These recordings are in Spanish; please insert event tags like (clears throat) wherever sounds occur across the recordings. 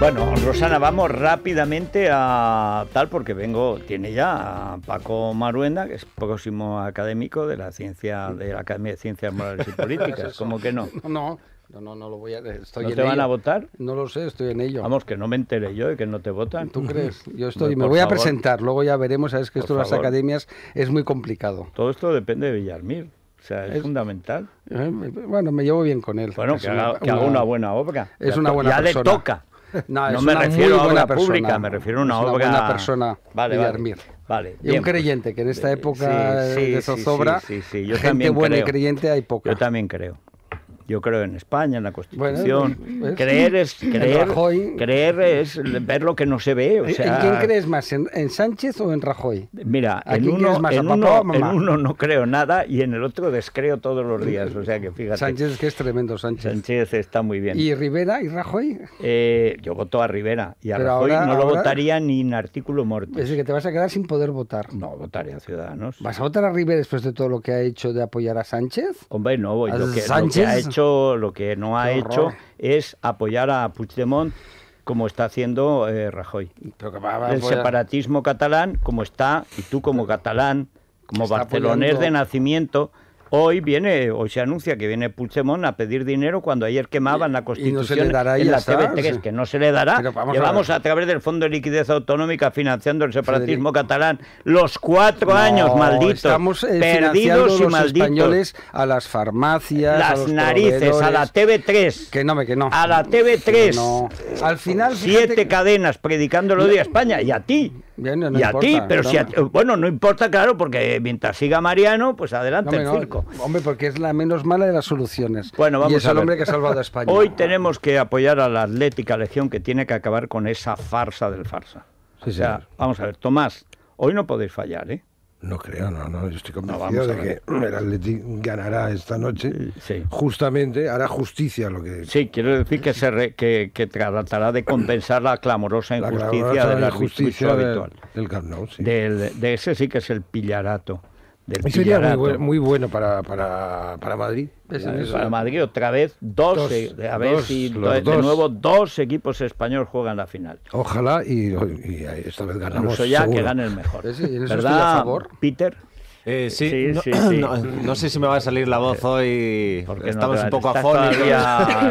Bueno, Rosana, vamos rápidamente a tal porque vengo, tiene ya a Paco Maruenda, que es próximo académico de la ciencia de la Academia de Ciencias Morales y Políticas, ¿cómo que no? No, no, no, lo voy a. Estoy ¿No te van a votar? No lo sé, estoy en ello. Vamos, que no me enteré yo de que no te votan. ¿Tú crees? Yo estoy. me voy a presentar, luego ya veremos. Sabes que esto de las academias es muy complicado. Todo esto depende de Villarmir. O sea, es, fundamental. Eh, bueno, me llevo bien con él. Bueno, que, haga, una, buena obra. Es una buena Ya le toca. No, me refiero a una persona, pública, me refiero a una, persona, vale, dormir Vale, y un pues, creyente, que en esta eh, época de zozobra, sí, gente buena y creyente hay poca. Yo también creo yo creo en España, en la Constitución. Pues, pues, creer es creer, creer es ver lo que no se ve. ¿En quién crees más? ¿En, Sánchez o en Rajoy? Mira, en uno, uno, no creo nada y en el otro descreo todos los días. O sea que mm, fíjate. Sánchez es que es tremendo, Sánchez. Sánchez está muy bien. ¿Y Rivera y Rajoy? Eh, yo voto a Rivera y a Rajoy no lo votaría ni en artículo muerto. Es que te vas a quedar sin poder votar. No, votaría Ciudadanos. ¿Vas a votar a Rivera después de todo lo que ha hecho de apoyar a Sánchez? Hombre, no voy. Lo que, Lo que ha hecho lo que no ha hecho es apoyar a Puigdemont como está haciendo eh, Rajoy. el separatismo catalán, como está, y tú como catalán, como barcelonés de nacimiento, Hoy viene, hoy se anuncia que viene Puigdemont a pedir dinero cuando ayer quemaban la Constitución y dará en la TV3, que no se le dará. Llevamos a, a, través del Fondo de Liquidez Autonómica financiando el separatismo catalán los cuatro años, malditos. Estamos eh, perdidos y los españoles a las farmacias, las a los narices, a la TV3. Que no, no. A la TV3. No. Al final. Siete cadenas predicando lo de España y a ti y a ti, pero si a bueno, no importa, claro, porque mientras siga Mariano, pues adelante el circo. hombre, porque es la menos mala de las soluciones. Bueno, vamos y a hombre que ha salvado a España. Hoy tenemos que apoyar a la Atlética Legión que tiene que acabar con esa farsa del farsa. o sea, vamos a ver, Tomás, hoy no podéis fallar, ¿eh? No creo, no, no. Yo estoy convencido de que el ganará esta noche. Justamente hará justicia lo que. Sí, quiero decir que se que, tratará de compensar la clamorosa injusticia de la justicia habitual. Del, de ese sí que es el pillarato. Sería muy bueno, muy bueno para, para, para Madrid. para Madrid otra vez, dos, e-, a ver si de nuevo dos equipos españoles juegan la final. Ojalá y, esta vez ganamos. Incluso ya que gane el mejor. ¿Verdad, favor? Peter? Eh, eh, sí, sí, (clears throat) no, sé si me va a salir la voz eh, hoy. Porque Estamos un poco afónicos.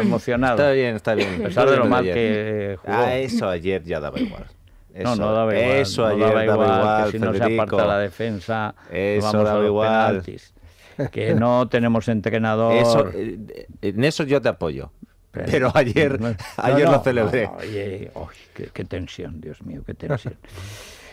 (laughs) emocionado. Está bien, está bien. A pesar de lo mal que jugó. A ah, eso ayer ya daba igual no, no daba igual. igual, que si no se aparta la defensa, vamos a los igual. que no tenemos entrenador. Eh, en eso yo te apoyo. Pero, ayer, (laughs) ayer lo celebré. Oye, qué, tensión, Dios mío, qué tensión.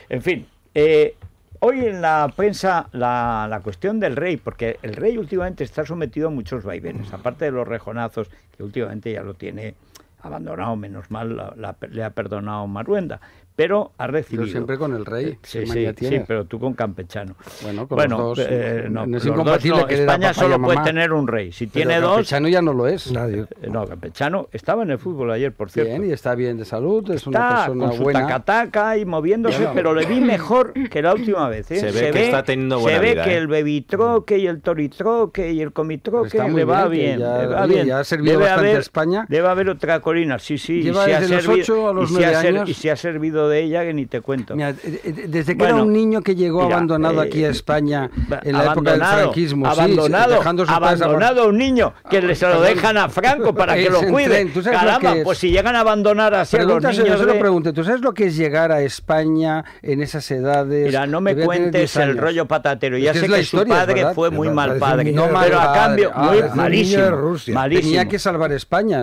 en fin, eh, hoy en la prensa la, cuestión del rey, porque el rey últimamente está sometido a muchos vaivenes, aparte de los rejonazos, que últimamente ya lo tiene abandonado, menos mal, le ha perdonado Maruenda pero ha recibido. pero siempre con el rey. Eh, sí, sí, sí, pero tú con campechano. Bueno, con los dos. Eh, eh, no, no, es incompatible no, que España solo puede tener un rey. Si tiene dos. Campechano ya no lo es. Nadie. No, campechano estaba en el fútbol ayer, por cierto. Bien, y está bien de salud, es una persona con su buena. Tacataca y moviéndose, pero le vi mejor que la última vez. Se, ve que está teniendo buena Se ve que el bebitroque y el toritroque y el comitroque le va bien. bien, va bien. Ya ha servido debe bastante haber, España. Debe haber otra colina, sí, sí. Lleva desde los 8 a los 9 años. Y se ha servido de ella que ni te cuento. Mira, desde que era un niño que llegó abandonado aquí a eh, España en la época del franquismo. Abandonado, sí, dejando abandonado a un niño que ah, se lo dejan a Franco para que (laughs) lo cuide. Caramba, pues si llegan a abandonar así a los niños... Yo lo pregunto, ¿tú sabes lo que es llegar a España en esas edades? Mira, no me cuentes el rollo patatero. Ya sé que su padre fue muy mal padre. pero a cambio, muy malísimo. Tenía que salvar España.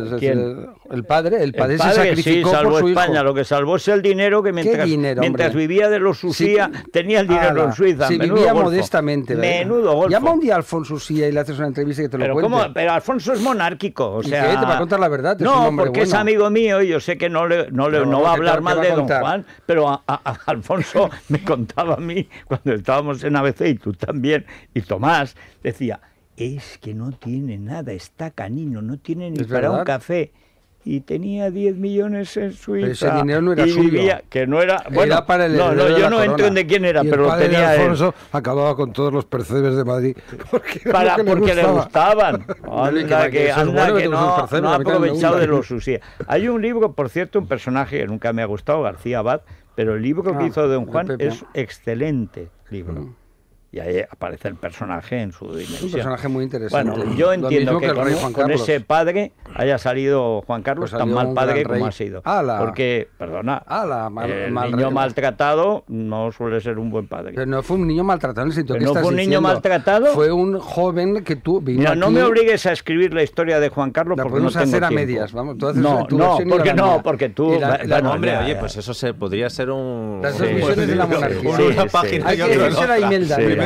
El padre, el padre, se sacrificó por su España. Lo que salvó es el dinero que mientras, mientras vivía de los Susía tenía el dinero en Suiza. Sí, vivía modestamente. Menudo golfo. Llama un día a Alfonso y le haces una entrevista que te lo pero Pero Alfonso es monárquico, o sea... Te va a contar la verdad, No, porque es amigo mío y yo sé que no, le, no, va a hablar mal de don Juan, pero Alfonso (laughs) me contaba a mí cuando estábamos en ABC y tú también, y Tomás, decía es que no tiene nada, está canino, no tiene ni para un café y tenía 10 millones en su Pero ese dinero no era suyo. que no era, bueno, yo no entro de quién era, pero el tenía de Alfonso acababa con todos los percebes de Madrid (laughs) porque para porque le gustaban. Anda que, anda que no, ha aprovechado de los sucia Hay un libro, por cierto, un personaje que nunca me ha gustado, García Abad, pero el libro que ah, hizo Don Juan es excelente libro. Mm y ahí aparece el personaje en su dimensión. Un personaje muy interesante. Bueno, yo entiendo que, con, ese padre haya salido Juan Carlos tan mal padre como ha sido. Porque, perdona, un niño maltratado no suele ser un buen padre. Pero no fue un niño maltratado, Pero no fue un niño maltratado. Fue un joven que tú no me obligues a escribir la historia de Juan Carlos porque no hacer a medias, vamos. Tú no, no, porque no, porque tú... oye, pues eso se podría ser un... Las dos de la monarquía. Una página y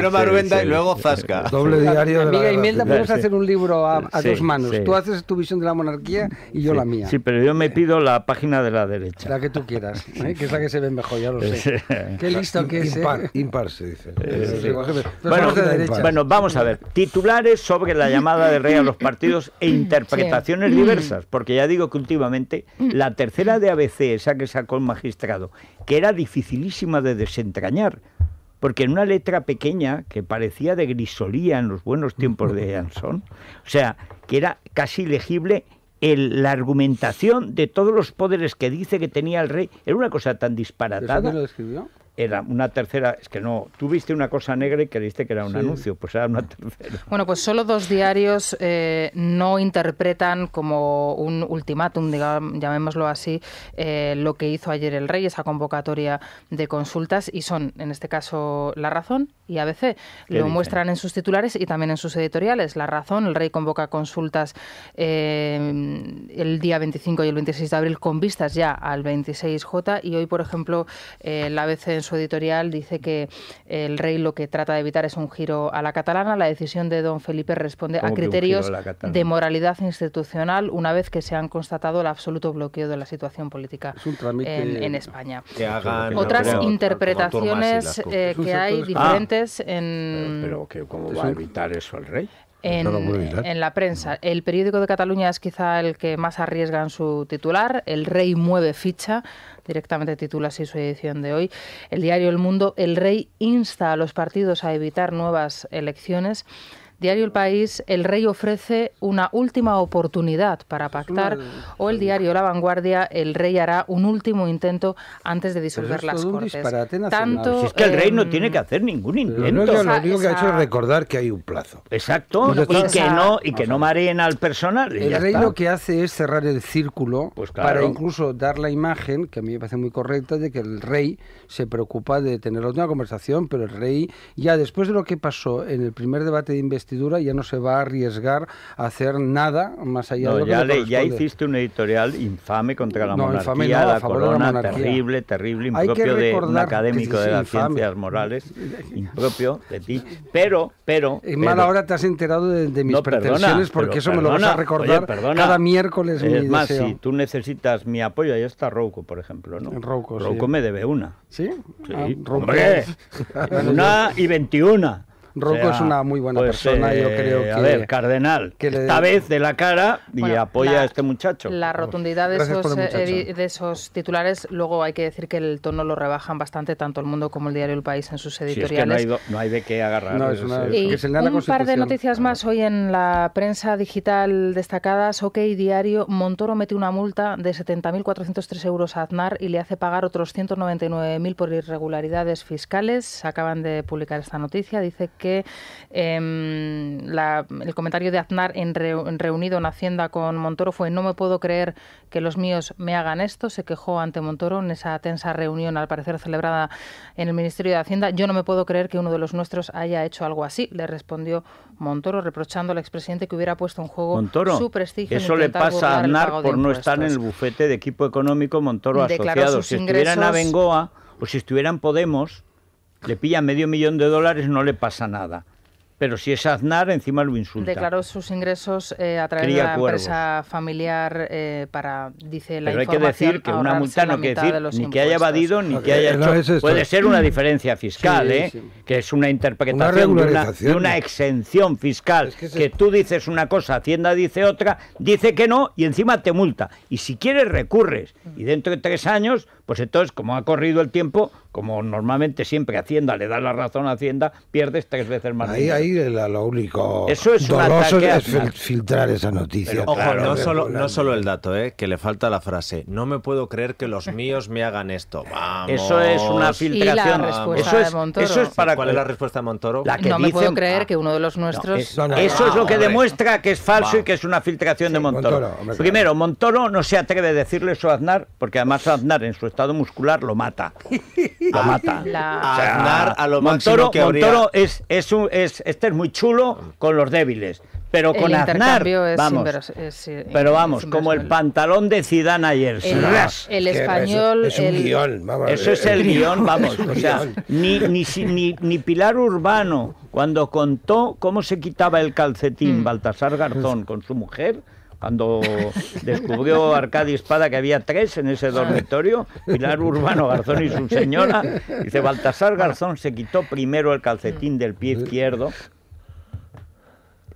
Primero Maruenda y luego Zasca. (laughs) Doble diario de la Imelda, hacer un libro a, tus dos manos. Tú haces tu visión de la monarquía y yo la mía. Sí, pero yo me pido la página de la derecha. La que tú quieras, ¿eh? que es que se ve mejor, ya lo sé. Qué listo que es. Impar, dice. Bueno, vamos a ver. Titulares sobre la llamada de rey a los partidos e interpretaciones diversas, porque ya digo que últimamente la tercera de ABC, esa que sacó el magistrado, que era dificilísima de desentrañar, porque en una letra pequeña que parecía de grisolía en los buenos tiempos de (laughs) Anson, o sea, que era casi legible el, la argumentación de todos los poderes que dice que tenía el rey, era una cosa tan disparatada. ¿Eso lo escribió? era una tercera, es que no, tuviste una cosa negra y creíste que era un anuncio, pues era una tercera. Bueno, pues solo dos diarios eh, no interpretan como un ultimátum, digamos, llamémoslo así, eh, lo que hizo ayer el rey, esa convocatoria de consultas, y son, en este caso, La Razón y ABC. Lo muestran en sus titulares y también en sus editoriales. La Razón, el rey convoca consultas eh, el día 25 y el 26 de abril con vistas ya al 26J, y hoy, por ejemplo, la ABC en su editorial dice que el rey lo que trata de evitar es un giro a la catalana. La decisión de don Felipe responde a criterios de moralidad institucional una vez que se han constatado el absoluto bloqueo de la situación política en, España. Otras interpretaciones eh, que hay diferentes ah. en... ¿cómo va a evitar eso el rey? En, en, la prensa. El periódico de Cataluña es quizá el que más arriesga en su titular. El rey mueve ficha directamente titula así su edición de hoy. El diario El Mundo, el rey insta a los partidos a evitar nuevas elecciones. Diario El País, el rey ofrece una última oportunidad para pactar, o el diario La Vanguardia, el rey hará un último intento antes de disolver las Cortes. Tanto, es que el rey no em, tiene que hacer ningún intento. lo único que ha hecho es recordar que hay un plazo. Exacto, pues y, que no, y que no mareen al personal. el rey lo que hace es cerrar el círculo pues para incluso dar la imagen, que a mí me parece muy correcta, de que el rey se preocupa de tener la última conversación, pero el rey, ya después de lo que pasó en el primer debate de investigación, ya no se va a arriesgar a hacer nada más allá de lo ya que le, ya hiciste un editorial infame contra la monarquía, la corona, la terrible, terrible, impropio de un académico de las ciencias morales, impropio de ti. Pero, pero... Y mal ahora te has enterado de, mis pretensiones porque eso me lo vas a recordar cada miércoles. Es más, si tú necesitas mi apoyo, ahí está Rouco, por ejemplo, ¿no? Rouco, Rouco me debe una. ¿Sí? sí. Ah, una y veintiuna. Rocco es una muy buena pues, persona, yo eh, creo que. A ver, Cardenal, que esta vez de la cara y apoya a este muchacho. La rotundidad eh, de esos, titulares, luego hay que decir que el tono lo rebajan bastante tanto el mundo como el diario El País en sus editoriales. es que no, hay, de qué agarrar. es y un par de noticias ah. más hoy en la prensa digital destacadas. OK, diario, Montoro mete una multa de 70.403 euros a Aznar y le hace pagar otros 199.000 por irregularidades fiscales. Acaban de publicar esta noticia. Dice que Em, el comentario de Aznar en, reunido en Hacienda con Montoro fue no me puedo creer que los míos me hagan esto. Se quejó ante Montoro en esa tensa reunión, al parecer celebrada en el Ministerio de Hacienda. Yo no me puedo creer que uno de los nuestros haya hecho algo así, le respondió Montoro, reprochando al expresidente que hubiera puesto en juego su prestigio. Eso le pasa a Aznar por no estar en el bufete de equipo económico Montoro asociado. Si ingresos, a Bengoa o si estuvieran Podemos, le pilla medio millón de dólares, no le pasa nada. Pero si es Aznar, encima lo insulta. Declaró sus ingresos eh, a través de la empresa familiar eh, para, dice la Pero hay que decir que una multa no quiere decir ni que haya evadido ni que haya hecho. Puede ser una diferencia fiscal, ¿eh? Que es una interpretación de, una, exención fiscal. que, que tú dices una cosa, Hacienda dice otra, dice que no y encima te multa. Y si quieres recurres. Mm. Y dentro de tres años pues entonces, como ha corrido el tiempo, como normalmente siempre Hacienda le da la razón a Hacienda, pierdes tres veces más. Ahí, ahí lo único Eso es doloroso es filtrar esa noticia. Ojo, no, solo, no, solo, el dato, eh, que le falta la frase. No me puedo creer que los míos me hagan esto. Eso es una filtración. Eso es, eso para ¿Cuál es la respuesta de Montoro? no me puedo creer ah. que uno de los nuestros. eso es lo que demuestra que es falso y que es una filtración de Montoro. Primero, Montoro no se atreve a decirle eso a Aznar, porque además Aznar en su muscular lo mata. (laughs) Lo mata. a lo Montoro, que Montoro es, es, este es muy chulo con los débiles. Pero con Aznar, vamos, eh, pero vamos, como el pantalón de Zidane ayer. El, español... Es guión, Eso es el, guión, vamos. O sea, ni, ni, ni, Pilar Urbano, cuando contó cómo se quitaba el calcetín mm. Baltasar Garzón con su mujer cuando descubrió Arcadi Espada que había tres en ese dormitorio, Pilar Urbano Garzón y su señora, dice Baltasar Garzón se quitó primero el calcetín del pie izquierdo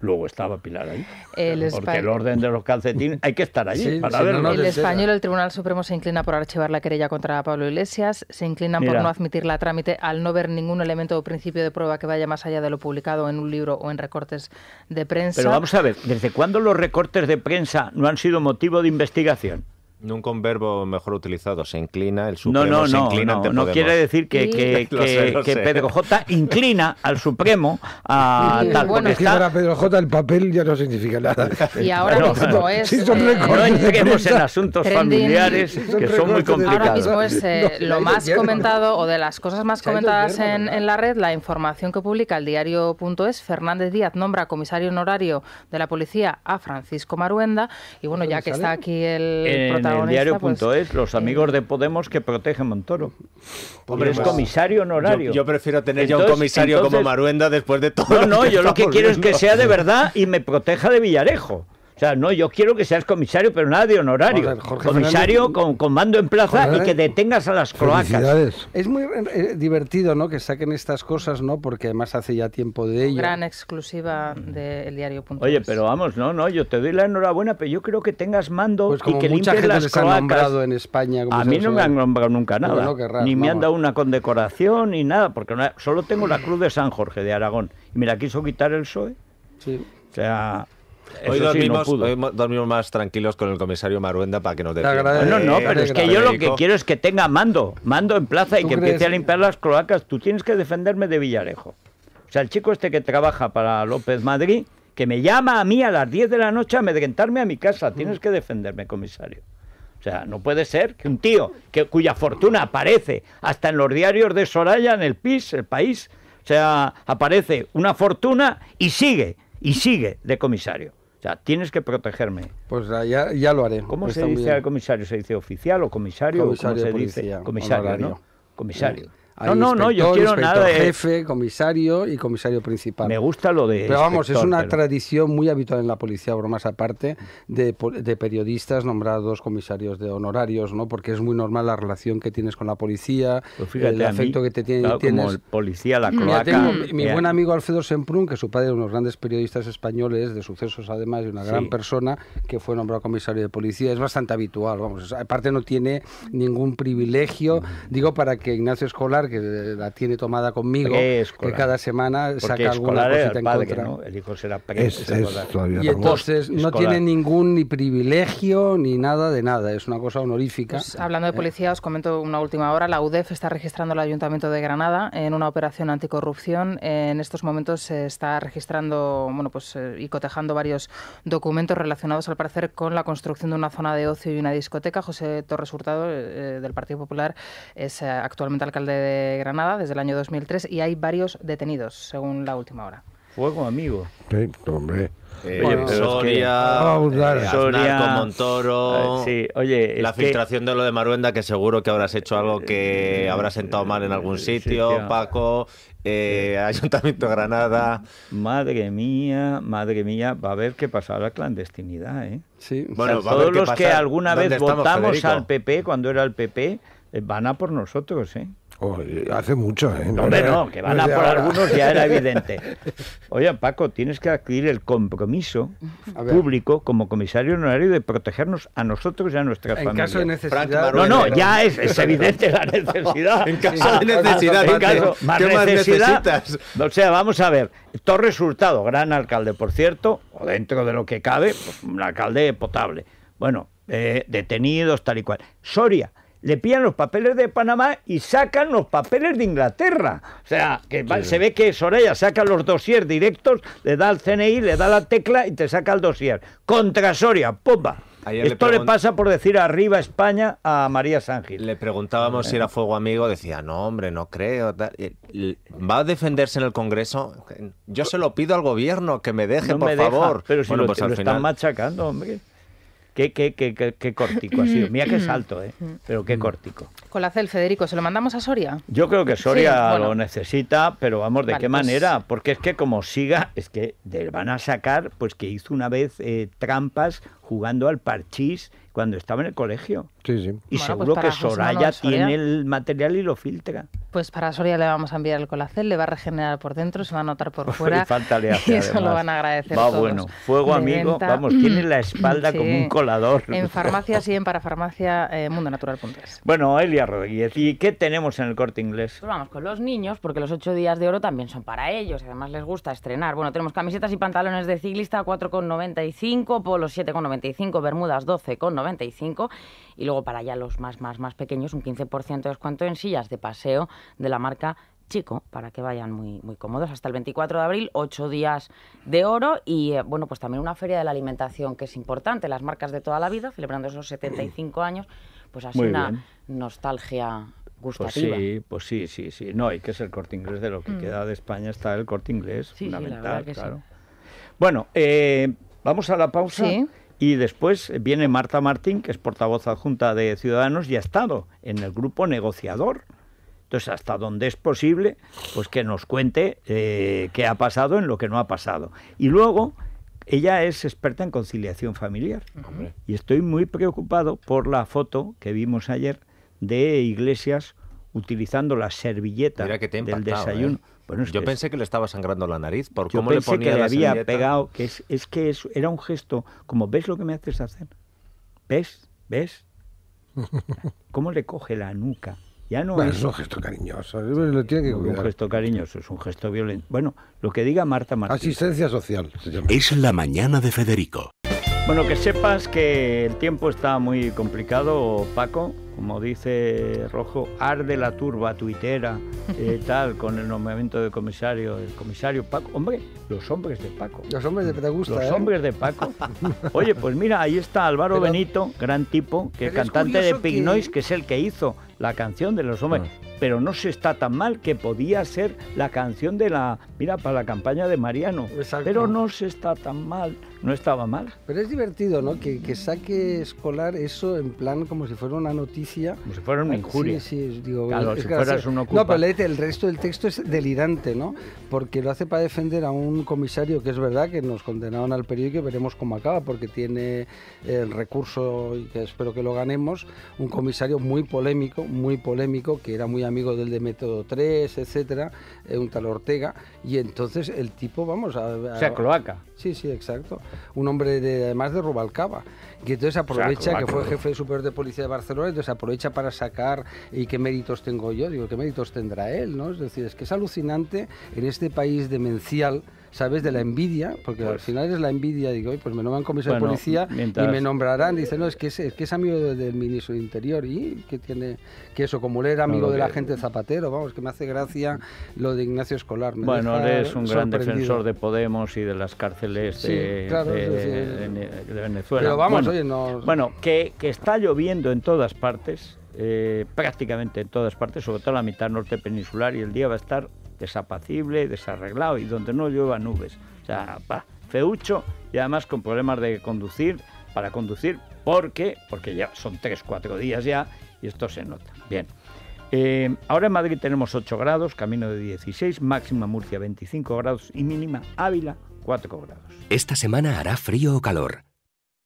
Luego estaba Pilar ahí. El porque el orden de los calcetines hay que estar allí para verlo. el español, el Tribunal Supremo se inclina por archivar la querella contra Pablo Iglesias, se inclinan por no admitir la trámite al no ver ningún elemento o principio de prueba que vaya más allá de lo publicado en un libro o en recortes de prensa. Pero vamos a ver, ¿desde cuándo los recortes de prensa no han sido motivo de investigación? Nunca un verbo mejor utilizado. Se inclina, el Supremo no, no, No quiere decir que, (laughs) Pedro J inclina al Supremo a tal bueno, está... Pedro J el papel ya no significa nada. Y (laughs) ahora mismo es... no entremos en asuntos familiares que son muy complicados. Ahora mismo es lo más comentado o de las cosas más comentadas en, en la red, la información que publica el diario.es. Fernández Díaz nombra comisario honorario de la policía a Francisco Maruenda. Y bueno, ya que está aquí el protagonista en diario.es, pues, los amigos de Podemos que protegen Montoro. Pues Hombre, es comisario honorario. Yo, prefiero tener ya un comisario como Maruenda después de todo. No, no, yo lo que quiero es que sea de verdad y me proteja de Villarejo. O sea, no, yo quiero que seas comisario, pero nada de honorario. comisario con, mando en plaza y que detengas a las croacas. Es muy eh, eh, divertido, ¿no? Que saquen estas cosas, ¿no? Porque además hace ya tiempo de ello. Gran exclusiva del diario diario. Oye, pero vamos, no, no, yo te doy la enhorabuena, pero yo creo que tengas mando pues y que mucha las nombrado en España. a mí no me han nombrado nunca nada. ni me han dado una condecoración ni nada, porque solo tengo la Cruz de San Jorge de Aragón. Y mira, quiso quitar el PSOE. Sí. O sea. Hoy dormimos, más tranquilos con el comisario Maruenda para que nos dé. No, no, pero es que yo lo que quiero es que tenga mando, mando en plaza y que empiece a limpiar las cloacas. Tú tienes que defenderme de Villarejo. O sea, el chico este que trabaja para López Madrid, que me llama a mí a las 10 de la noche a amedrentarme a mi casa. Tienes que defenderme, comisario. O sea, no puede ser que un tío que, cuya fortuna aparece hasta en los diarios de Soraya, en el PIS, el país, o sea, aparece una fortuna y sigue y sigue de comisario. O sea, tienes que protegerme. Pues ya, ya lo haré. ¿Cómo se dice al comisario? ¿Se dice oficial o comisario? comisario ¿Cómo se policía, dice? Comisario, ¿no? Comisario no, no, no, yo quiero nada de... Eh. jefe, comisario y comisario principal. Me gusta lo de... Pero vamos, es una tradición muy habitual en la policía, bromas aparte, de, periodistas nombrados comisarios de honorarios, ¿no? Porque es muy normal la relación que tienes con la policía, pues el afecto que te tiene, tienes... Como el policía, la cloaca... mi buen amigo Alfredo Semprún, que su padre era uno de los grandes periodistas españoles, de sucesos además, y una gran persona, que fue nombrado comisario de policía, es bastante habitual, vamos. Aparte no tiene ningún privilegio, mm. digo, para que Ignacio Escolar que la tiene tomada conmigo, que cada semana saca alguna cosita en contra. El hijo será y entonces no tiene ningún ni privilegio ni nada de nada, es una cosa honorífica. Pues, hablando de eh. policía, os comento una última hora. La UDEF está registrando al Ayuntamiento de Granada en una operación anticorrupción. En estos momentos se está registrando bueno, pues, eh, y cotejando varios documentos relacionados, al parecer, con la construcción de una zona de ocio y una discoteca. José Torres Hurtado, eh, del Partido Popular, es actualmente alcalde de Granada desde el año 2003 y hay varios detenidos, según la última hora. Fuego, amigo. Eh, oye, eh, con Montoro, eh, sí, oye, la filtración de lo de Maruenda, que seguro que habrás hecho algo que habrás sentado mal en algún sitio, Paco, Ayuntamiento Granada. Madre mía, madre mía, va a haber que pasar la clandestinidad, ¿eh? Sí. Bueno, todos los que alguna vez votamos al PP cuando era el PP van a por nosotros, ¿eh? hace mucho, ¿eh? Hombre, no, que van a por algunos ya era (laughs) evidente. Oye, Paco, tienes que adquirir el compromiso público como comisario honorario de protegernos a nosotros y a nuestras familias. En caso de necesidad. no, no, ya es, evidente la (laughs) necesidad. en caso de necesidad. ¿Qué más necesitas? O sea, vamos a ver. todo resultado... gran alcalde, por cierto, o dentro de lo que cabe, pues, un alcalde potable. Bueno, eh, detenidos, tal y cual. Soria le pillan los papeles de Panamá y sacan los papeles de Inglaterra. O sea, que se ve que Soraya saca los dosier directos, le da al CNI, le da la tecla y te saca el dosier. Contra Soria, popa. Esto le, pasa por decir arriba España a María Sánchez. Le preguntábamos si era fuego amigo, decía, no, hombre, no creo. Eh, ¿Va a defenderse en el Congreso? Yo se lo pido al gobierno que me deje, por favor. pero si pues lo, están machacando, hombre. Qué, qué, qué, qué cortico ha sido. Mira qué mm. salto, ¿eh? Mm. Pero qué cortico. Colacel, Federico, ¿se lo mandamos a Soria? Yo creo que Soria lo necesita, pero vamos, ¿de qué pues manera? Porque es que como siga, es que van a sacar, pues que hizo una vez eh, trampas jugando al parchís cuando estaba en el colegio. Sí, sí. Y pues seguro que Soraya, tiene el material y lo filtra. Pues para Soraya le vamos a enviar el colacel, le va a regenerar por dentro, se va a notar por fuera. y, (laughs) eso lo van a agradecer. Va bueno, fuego amigo, vamos, tiene la espalda (clears throat) como un colador. En farmacias y en parafarmacia, eh, mundonatural.es. Bueno, Elia Rodríguez, ¿y qué tenemos en el corte inglés? Pues vamos con los niños, porque los ocho días de oro también son para ellos, además les gusta estrenar. Bueno, tenemos camisetas y pantalones de ciclista 4,95, polos 7,95, bermudas 12,95 y luego para ya los más, más, más pequeños un 15% de descuento en sillas de paseo de la marca chico para que vayan muy, muy cómodos. Hasta el 24 de abril, ocho días de oro y, eh, bueno, pues también una feria de la alimentación que es importante. Las marcas de toda la vida, celebrando esos 75 (clears throat) años, pues así una nostalgia pues gustativa. Pues sí, pues sí, sí, sí. No, hay que ser corte inglés de lo que mm. queda de España, está el corte inglés, fundamental, claro. Bueno, eh, vamos a la pausa. Y después viene Marta Martín, que es portavoz adjunta de Ciudadanos y ha estado en el grupo negociador. Entonces, hasta donde es posible, pues que nos cuente eh, qué ha pasado en lo que no ha pasado. Y luego, ella es experta en conciliación familiar. Y estoy muy preocupado por la foto que vimos ayer de Iglesias utilizando la servilleta del desayuno. ¿eh? yo pensé que le estaba sangrando la nariz por cómo le ponía que le había pegado, es, que era un gesto, como ves lo que me haces hacer, ves, ves, (laughs) cómo le coge la nuca. Ya no es... un gesto cariñoso, Un gesto cariñoso, es un gesto violento. Bueno, lo que diga Marta Martínez. Asistencia social. Es la mañana de Federico. Bueno, que sepas que el tiempo está muy complicado, Paco. Como dice Rojo, arde la turba tuitera, eh, (laughs) tal, con el nombramiento de comisario. El comisario Paco, hombre, los hombres de Paco. Los hombres de Los ¿eh? hombres de Paco. (laughs) Oye, pues mira, ahí está Álvaro Benito, gran tipo, que el cantante de Pig que... Noise, que es el que hizo la canción de los hombres. Ah. pero no se está tan mal que podía ser la canción de la mira para la campaña de Mariano pero no se está tan mal no estaba mal. Pero es divertido, ¿no? Que, saque escolar eso en plan como si fuera una noticia. Como si fuera una ah, injuria. Sí, sí, digo, claro, si fueras No, pero el resto del texto es delirante, ¿no? Porque lo hace para defender a un comisario que es verdad que nos condenaron al periódico y veremos cómo acaba, porque tiene eh, el recurso, y que espero que lo ganemos, un comisario muy polémico, muy polémico, que era muy amigo del de Método 3, etcétera, eh, un tal Ortega, y entonces el tipo, vamos a... a o sea, cloaca. Sí, sí, exacto. Un hombre además de Rubalcaba. Y entonces aprovecha que fue jefe superior de policía de Barcelona, entonces aprovecha para sacar y qué méritos tengo yo, digo, qué méritos tendrá él, ¿no? Es decir, es que es alucinante en este país demencial ¿sabes? De la envidia, porque al pues. final es la envidia, digo, pues me nombran comisario de policía y me nombrarán. Dice, no, es que es, que es amigo del, ministro de Interior y que tiene que eso, como él era amigo de la gente Zapatero, vamos, que me hace gracia lo de Ignacio Escolar. bueno, él es un gran defensor de Podemos y de las cárceles de, Venezuela. Pero vamos, bueno, oye, no... bueno que, está lloviendo en todas partes. Eh, prácticamente en todas partes, sobre todo en la mitad norte peninsular, y el día va a estar desapacible, desarreglado y donde no llueva nubes. O sea, feucho y además con problemas de conducir, para conducir, porque, porque ya son 3, 4 días ya y esto se nota. Bien. Eh, ahora en Madrid tenemos 8 grados, camino de 16, máxima Murcia 25 grados y mínima Ávila 4 grados. Esta semana hará frío o calor.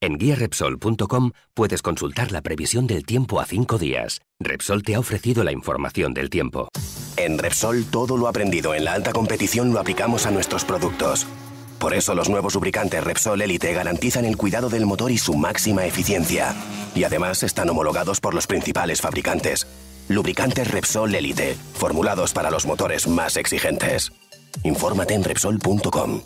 En guiarepsol.com puedes consultar la previsión del tiempo a 5 días. Repsol te ha ofrecido la información del tiempo. En Repsol todo lo aprendido en la alta competición lo aplicamos a nuestros productos. Por eso los nuevos lubricantes Repsol Elite garantizan el cuidado del motor y su máxima eficiencia. Y además están homologados por los principales fabricantes. Lubricantes Repsol Elite, formulados para los motores más exigentes. Infórmate en Repsol.com.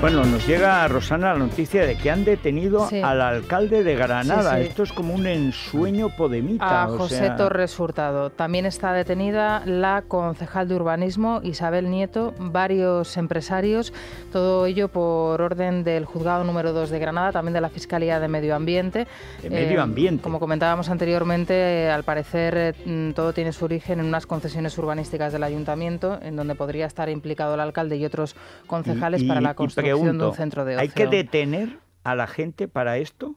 Bueno, nos llega a Rosana la noticia de que han detenido al alcalde de Granada. Esto es como un ensueño podemita. A José Torres Hurtado. También está detenida la concejal de urbanismo Isabel Nieto, varios empresarios, todo ello por orden del juzgado número 2 de Granada, también de la Fiscalía de Medio Ambiente. De Medio eh, Ambiente. como comentábamos anteriormente, al parecer eh, todo tiene su origen en unas concesiones urbanísticas del ayuntamiento, en donde podría estar implicado el alcalde y otros concejales para la construcción centro de ¿hay que detener a la gente para esto?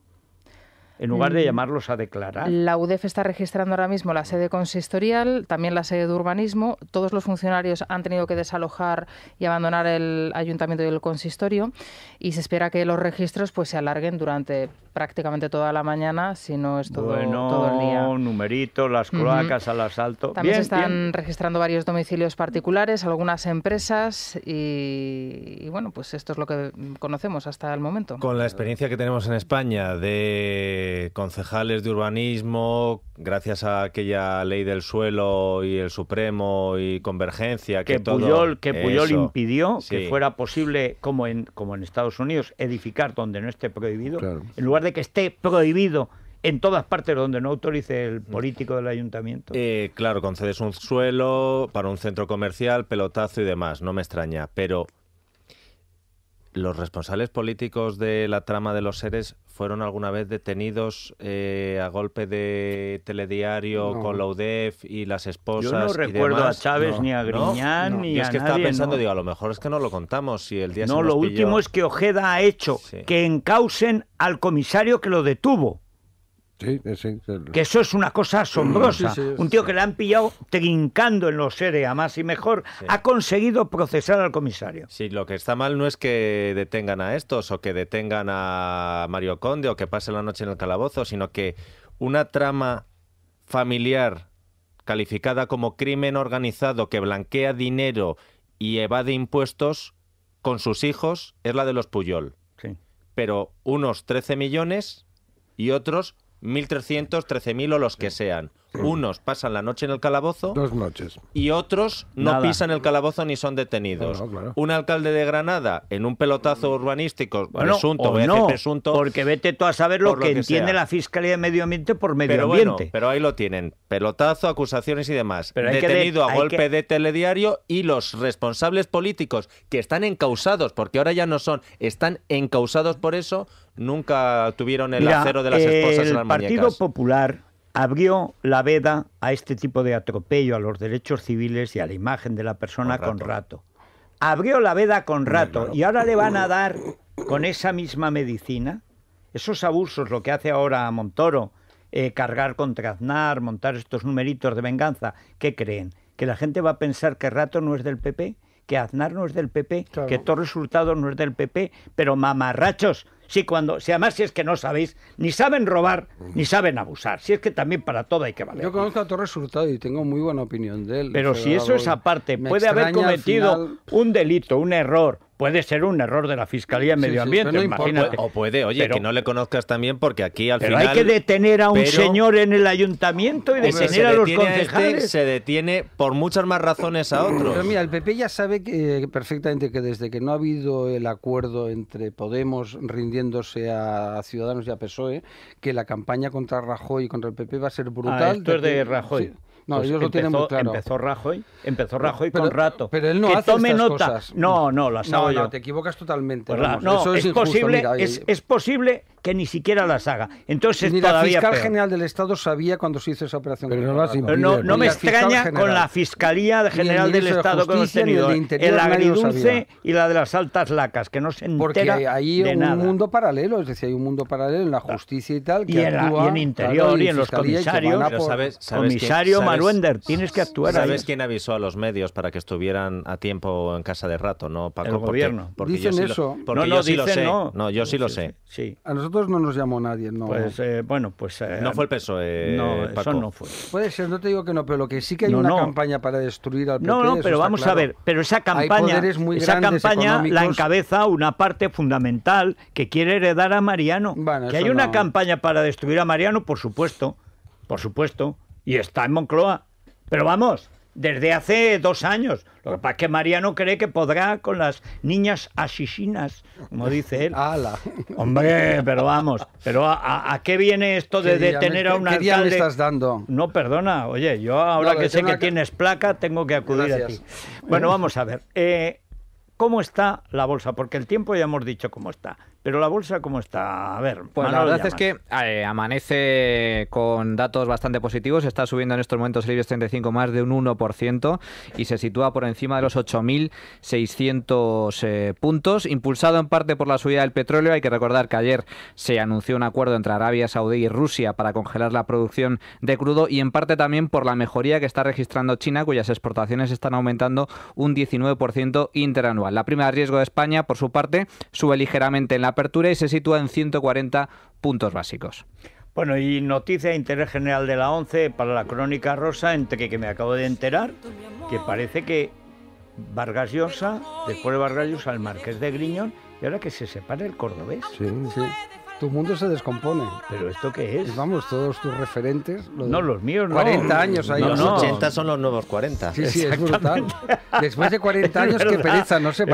en lugar de mm. llamarlos a declarar. La UDEF está registrando ahora mismo la sede consistorial, también la sede de urbanismo. Todos los funcionarios han tenido que desalojar y abandonar el ayuntamiento y el consistorio y se espera que los registros pues se alarguen durante prácticamente toda la mañana, si no es todo, bueno, todo el día. numerito, las cloacas al asalto. También se están registrando varios domicilios particulares, algunas empresas y, bueno, pues esto es lo que conocemos hasta el momento. Con la experiencia que tenemos en España de concejales de urbanismo, gracias a aquella ley del suelo y el Supremo y convergencia que, Puyol, que Puyol impidió que fuera posible como en como en Estados Unidos edificar donde no esté prohibido. En lugar de que esté prohibido en todas partes donde no autorice el político del ayuntamiento. Eh, claro, concedes un suelo para un centro comercial, pelotazo y demás, no me extraña, pero ¿Los responsables políticos de la trama de los seres fueron alguna vez detenidos eh, a golpe de telediario con la UDEF y las esposas? Yo no recuerdo a Chávez ni a Griñán ni es que estaba pensando, digo, a lo mejor es que no lo contamos si el día No, lo último es que Ojeda ha hecho que encausen al comisario que lo detuvo. Que eso es una cosa asombrosa. Un tío que le han pillado trincando en los seres, a más y mejor, ha conseguido procesar al comisario. Sí, lo que está mal no es que detengan a estos o que detengan a Mario Conde o que pase la noche en el calabozo, sino que una trama familiar calificada como crimen organizado que blanquea dinero y evade impuestos con sus hijos es la de los Puyol. Pero unos 13 millones y otros 1.300, 13.000 o los que sean. Unos pasan la noche en el calabozo. Dos noches. Y otros no pisan el calabozo ni son detenidos. Un alcalde de Granada, en un pelotazo urbanístico, presunto, voy a decir presunto. Porque vete tú a saber lo, que, entiende la Fiscalía de Medio Ambiente por medio ambiente. pero ahí lo tienen. Pelotazo, acusaciones y demás. Pero Detenido a golpe de telediario y los responsables políticos que están encausados, porque ahora ya no son, están encausados por eso, nunca tuvieron el acero de las esposas el en El Partido Popular abrió la veda a este tipo de atropello a los derechos civiles y a la imagen de la persona con rato. Abrió la veda con rato y ahora le van a dar con esa misma medicina esos abusos, lo que hace ahora Montoro, eh, cargar contra Aznar, montar estos numeritos de venganza, ¿qué creen? ¿Que la gente va a pensar que Rato no es del PP? ¿Que Aznar no es del PP? ¿Que todo resultado no es del PP? Pero mamarrachos, si cuando, si además si es que no sabéis, ni saben robar, ni saben abusar. Si es que también para todo hay que valer. Yo conozco a Torres Hurtado y tengo muy buena opinión de él. Pero si eso es aparte, puede haber cometido un delito, un error, puede ser un error de la Fiscalía en Medio Ambiente, imagínate. O puede, oye, que no le conozcas también porque aquí al final... hay que detener a un señor en el ayuntamiento y detener a los este, concejales. se detiene por muchas más razones a otros. Pero mira, el PP ya sabe perfectamente que desde que no ha habido el acuerdo entre Podemos rindiéndose a Ciudadanos y a PSOE, que la campaña contra Rajoy y contra el PP va a ser brutal. Ah, esto es de Rajoy. No, empezó, pues lo tienen claro. Empezó Rajoy, empezó Rajoy con rato. Pero él no que hace tome estas No, no, las no, no, te equivocas totalmente. Pues no, es, posible, es, posible que ni siquiera las haga. Entonces ni la fiscal general del Estado sabía cuando se hizo esa operación. Pero no, no, me extraña con la fiscalía general del Estado de Justicia, que tenido, el agridulce y la de las altas lacas, que no se entera Porque hay, un mundo paralelo, es decir, hay un mundo paralelo en la justicia y tal. Que y, en, interior y, en los comisarios, sabes, comisario Luender, tienes que actuar. ¿Sabes quién avisó a los medios para que estuvieran a tiempo en casa de rato, no, Paco? El gobierno. Porque dicen eso. no, yo sí lo sé. No. yo sí, lo sé. A nosotros no nos llamó nadie, ¿no? Pues, eh, bueno, pues... Eh, no fue el PSOE, No, eso no fue. Puede ser, no te digo que no, pero lo que sí que hay una campaña para destruir al PP. No, no, pero vamos a ver. Pero esa campaña, esa campaña la encabeza una parte fundamental que quiere heredar a Mariano. que hay una campaña para destruir a Mariano, por supuesto. Por supuesto y está en Moncloa. Pero vamos, desde hace dos años. Lo que pasa es que María no cree que podrá con las niñas asesinas, como dice él. ¡Hala! (laughs) Hombre, pero vamos, pero a, qué viene esto de detener a un alcalde? ¿Qué estás dando? No, perdona, oye, yo ahora que sé que tienes placa, tengo que acudir a ti. Bueno, vamos a ver. Eh, ¿Cómo está la bolsa? Porque el tiempo ya hemos dicho cómo está. Pero la bolsa, ¿cómo está? A ver. Pues la verdad es que eh, amanece con datos bastante positivos. Está subiendo en estos momentos el IBEX 35 más de un 1% y se sitúa por encima de los 8.600 eh, puntos, impulsado en parte por la subida del petróleo. Hay que recordar que ayer se anunció un acuerdo entre Arabia Saudí y Rusia para congelar la producción de crudo y en parte también por la mejoría que está registrando China, cuyas exportaciones están aumentando un 19% interanual. La prima de riesgo de España, por su parte, sube ligeramente en la apertura y se sitúa en 140 puntos básicos. Bueno, y noticia de interés general de la ONCE para la crónica rosa, entre que, me acabo de enterar, que parece que Vargas Llosa, después de Vargas Llosa, el marqués de Griñón, y ahora que se separa el cordobés. Sí, sí. Tu mundo se descompone. ¿Pero esto qué es? Vamos, todos tus referentes. no, los míos no. 40 años ahí. los 80 son los nuevos 40. Sí, sí, es brutal. Después de 40 (laughs) años, qué pereza, no sé,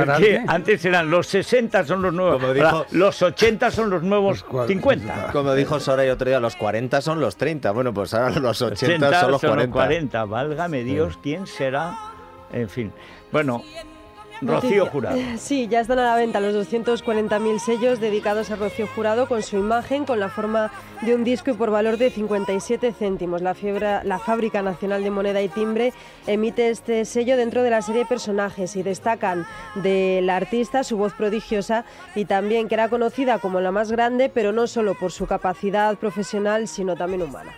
antes eran los 60 son los nuevos. Como dijo, los 80 son los nuevos 50. Como dijo Sora y otro día, los 40 son los 30. Bueno, pues ahora los 80, son los 40. Son los 40. Válgame Dios, ¿quién será? En fin. Bueno, Rocío Jurado. (laughs) Sí, ya están a la venta los 240.000 sellos dedicados a Rocío Jurado con su imagen, con la forma de un disco y por valor de 57 céntimos. La, la Fábrica Nacional de Moneda y Timbre emite este sello dentro de la serie de Personajes y destacan de la artista su voz prodigiosa y también que era conocida como la más grande, pero no solo por su capacidad profesional, sino también humana.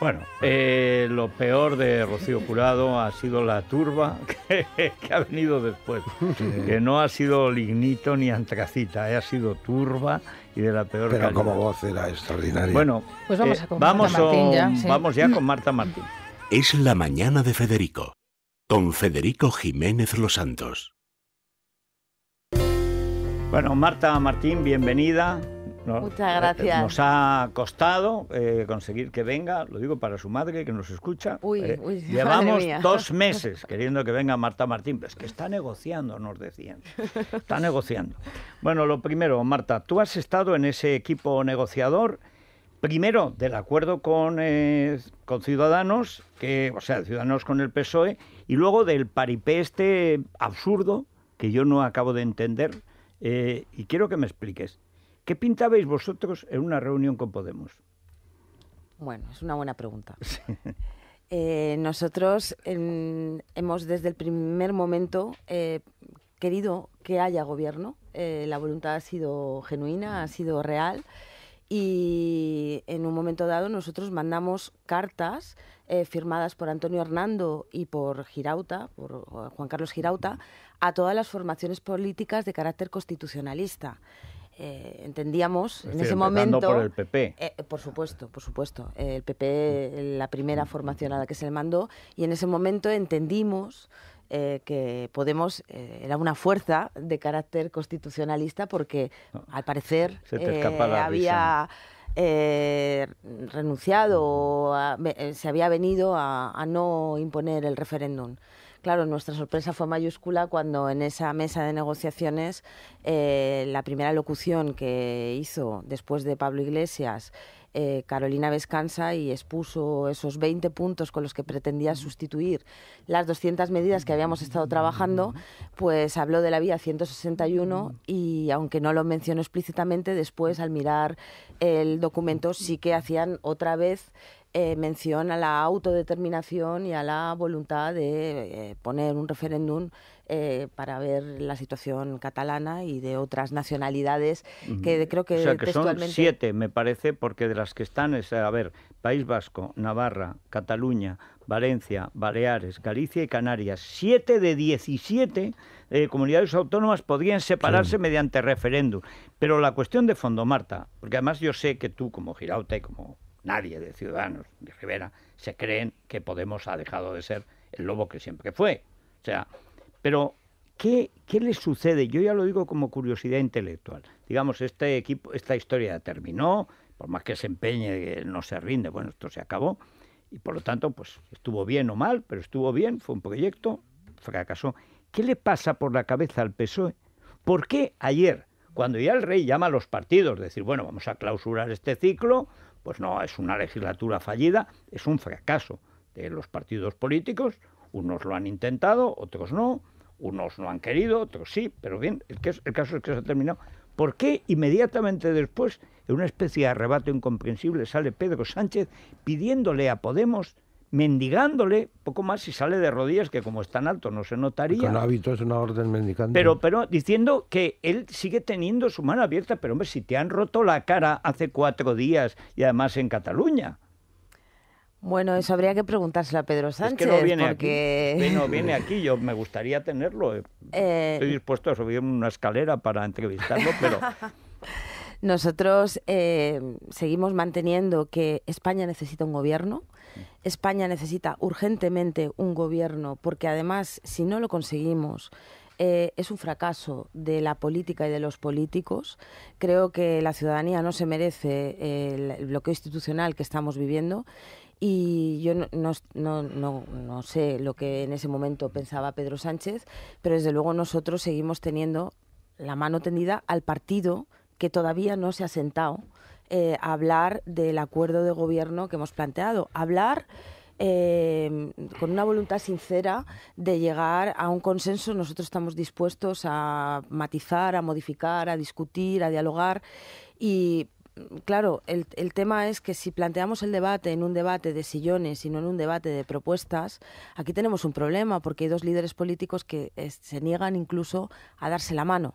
Bueno, eh, lo peor de Rocío Curado ha sido la turba que, (laughs) ha venido después, que no ha sido lignito ni antracita, eh, ha sido turba y de la peor Pero como voz era extraordinaria. Bueno, pues vamos, eh, a vamos, ya, con Marta Martín. Es la mañana de Federico, con Federico Jiménez Los Santos. Bueno, Marta Martín, bienvenida. Muchas eh, gracias. nos ha costado eh, conseguir que venga, lo digo para su madre que nos escucha. Eh, (laughs) llevamos dos meses queriendo que venga Marta Martín, pero es que está negociando, nos decían. Está (laughs) negociando. Bueno, lo primero, Marta, tú has estado en ese equipo negociador, primero del acuerdo con, con Ciudadanos, que, o sea, Ciudadanos con el PSOE, y luego del paripé este absurdo que yo no acabo de entender. y quiero que me expliques. ¿Qué pintabais vosotros en una reunión con Podemos? Bueno, es una buena pregunta. (laughs) Eh, nosotros hemos desde el primer momento eh, querido que haya gobierno. Eh, la voluntad ha sido genuina, ha mm. sido real. Y en un momento dado nosotros mandamos cartas firmadas por Antonio Hernando y por Girauta, por Juan Carlos Girauta, mm. a todas las formaciones políticas de carácter constitucionalista eh, entendíamos en ese momento. por el PP. Eh, por supuesto, por supuesto. Eh, el PP, la primera formación a la que se le mandó, y en ese momento entendimos. Eh, que Podemos era una fuerza de carácter constitucionalista porque al parecer se había renunciado, mm. a, se había venido a, a no imponer el referéndum. Claro, nuestra sorpresa fue mayúscula cuando en esa mesa de negociaciones eh, la primera locución que hizo después de Pablo Iglesias eh, Carolina Vescansa y expuso esos 20 puntos con los que pretendía sustituir las 200 medidas que habíamos estado trabajando, pues habló de la vía 161 y aunque no lo mencionó explícitamente, después al mirar el documento sí que hacían otra vez eh, menciona mención la autodeterminación y a la voluntad de eh, poner un referéndum eh, para ver la situación catalana y de otras nacionalidades que creo que, son siete me parece porque de las que están es a ver País Vasco Navarra Cataluña Valencia, Baleares, Galicia y Canarias. Siete de diecisiete comunidades autónomas podrían separarse mediante referéndum. Pero la cuestión de fondo, Marta, porque además yo sé que tú, como Girauta y como nadie de Ciudadanos de Rivera se creen que Podemos ha dejado de ser el lobo que siempre fue. O sea, pero ¿qué, le sucede? Yo ya lo digo como curiosidad intelectual. Digamos, este equipo, esta historia terminó, por más que se empeñe, no se rinde, bueno, esto se acabó. Y por lo tanto, pues estuvo bien o mal, pero estuvo bien, fue un proyecto, fracasó. ¿Qué le pasa por la cabeza al PSOE? ¿Por qué ayer, cuando ya el rey llama a los partidos, decir, bueno, vamos a clausurar este ciclo, pues no, es una legislatura fallida, es un fracaso de los partidos políticos. Unos lo han intentado, otros no, unos no han querido, otros sí, pero bien, el caso, el caso es que se ha terminado. ¿Por qué inmediatamente después, en una especie de arrebato incomprensible, sale Pedro Sánchez pidiéndole a Podemos mendigándole, poco más si sale de rodillas, que como es tan alto no se notaría. Con hábito es una orden mendicante. Pero, pero diciendo que él sigue teniendo su mano abierta, pero hombre, si te han roto la cara hace cuatro días y además en Cataluña. Bueno, eso habría que preguntárselo a Pedro Sánchez. que no viene aquí. No (laughs) viene aquí, yo me gustaría tenerlo. Eh. Eh, Estoy dispuesto a subirme una escalera para entrevistarlo, pero nosotros eh, seguimos manteniendo que España necesita un gobierno. España necesita urgentemente un gobierno porque además si no lo conseguimos eh, es un fracaso de la política y de los políticos. Creo que la ciudadanía no se merece eh, el bloqueo institucional que estamos viviendo. Y yo no, no, no, sé lo que en ese momento pensaba Pedro Sánchez, pero desde luego nosotros seguimos teniendo la mano tendida al partido que todavía no se ha sentado eh, a hablar del acuerdo de gobierno que hemos planteado. Hablar eh, con una voluntad sincera de llegar a un consenso. Nosotros estamos dispuestos a matizar, a modificar, a discutir, a dialogar y claro, el, tema es que si planteamos el debate en un debate de sillones y no en un debate de propuestas, aquí tenemos un problema porque hay dos líderes políticos que eh, se niegan incluso a darse la mano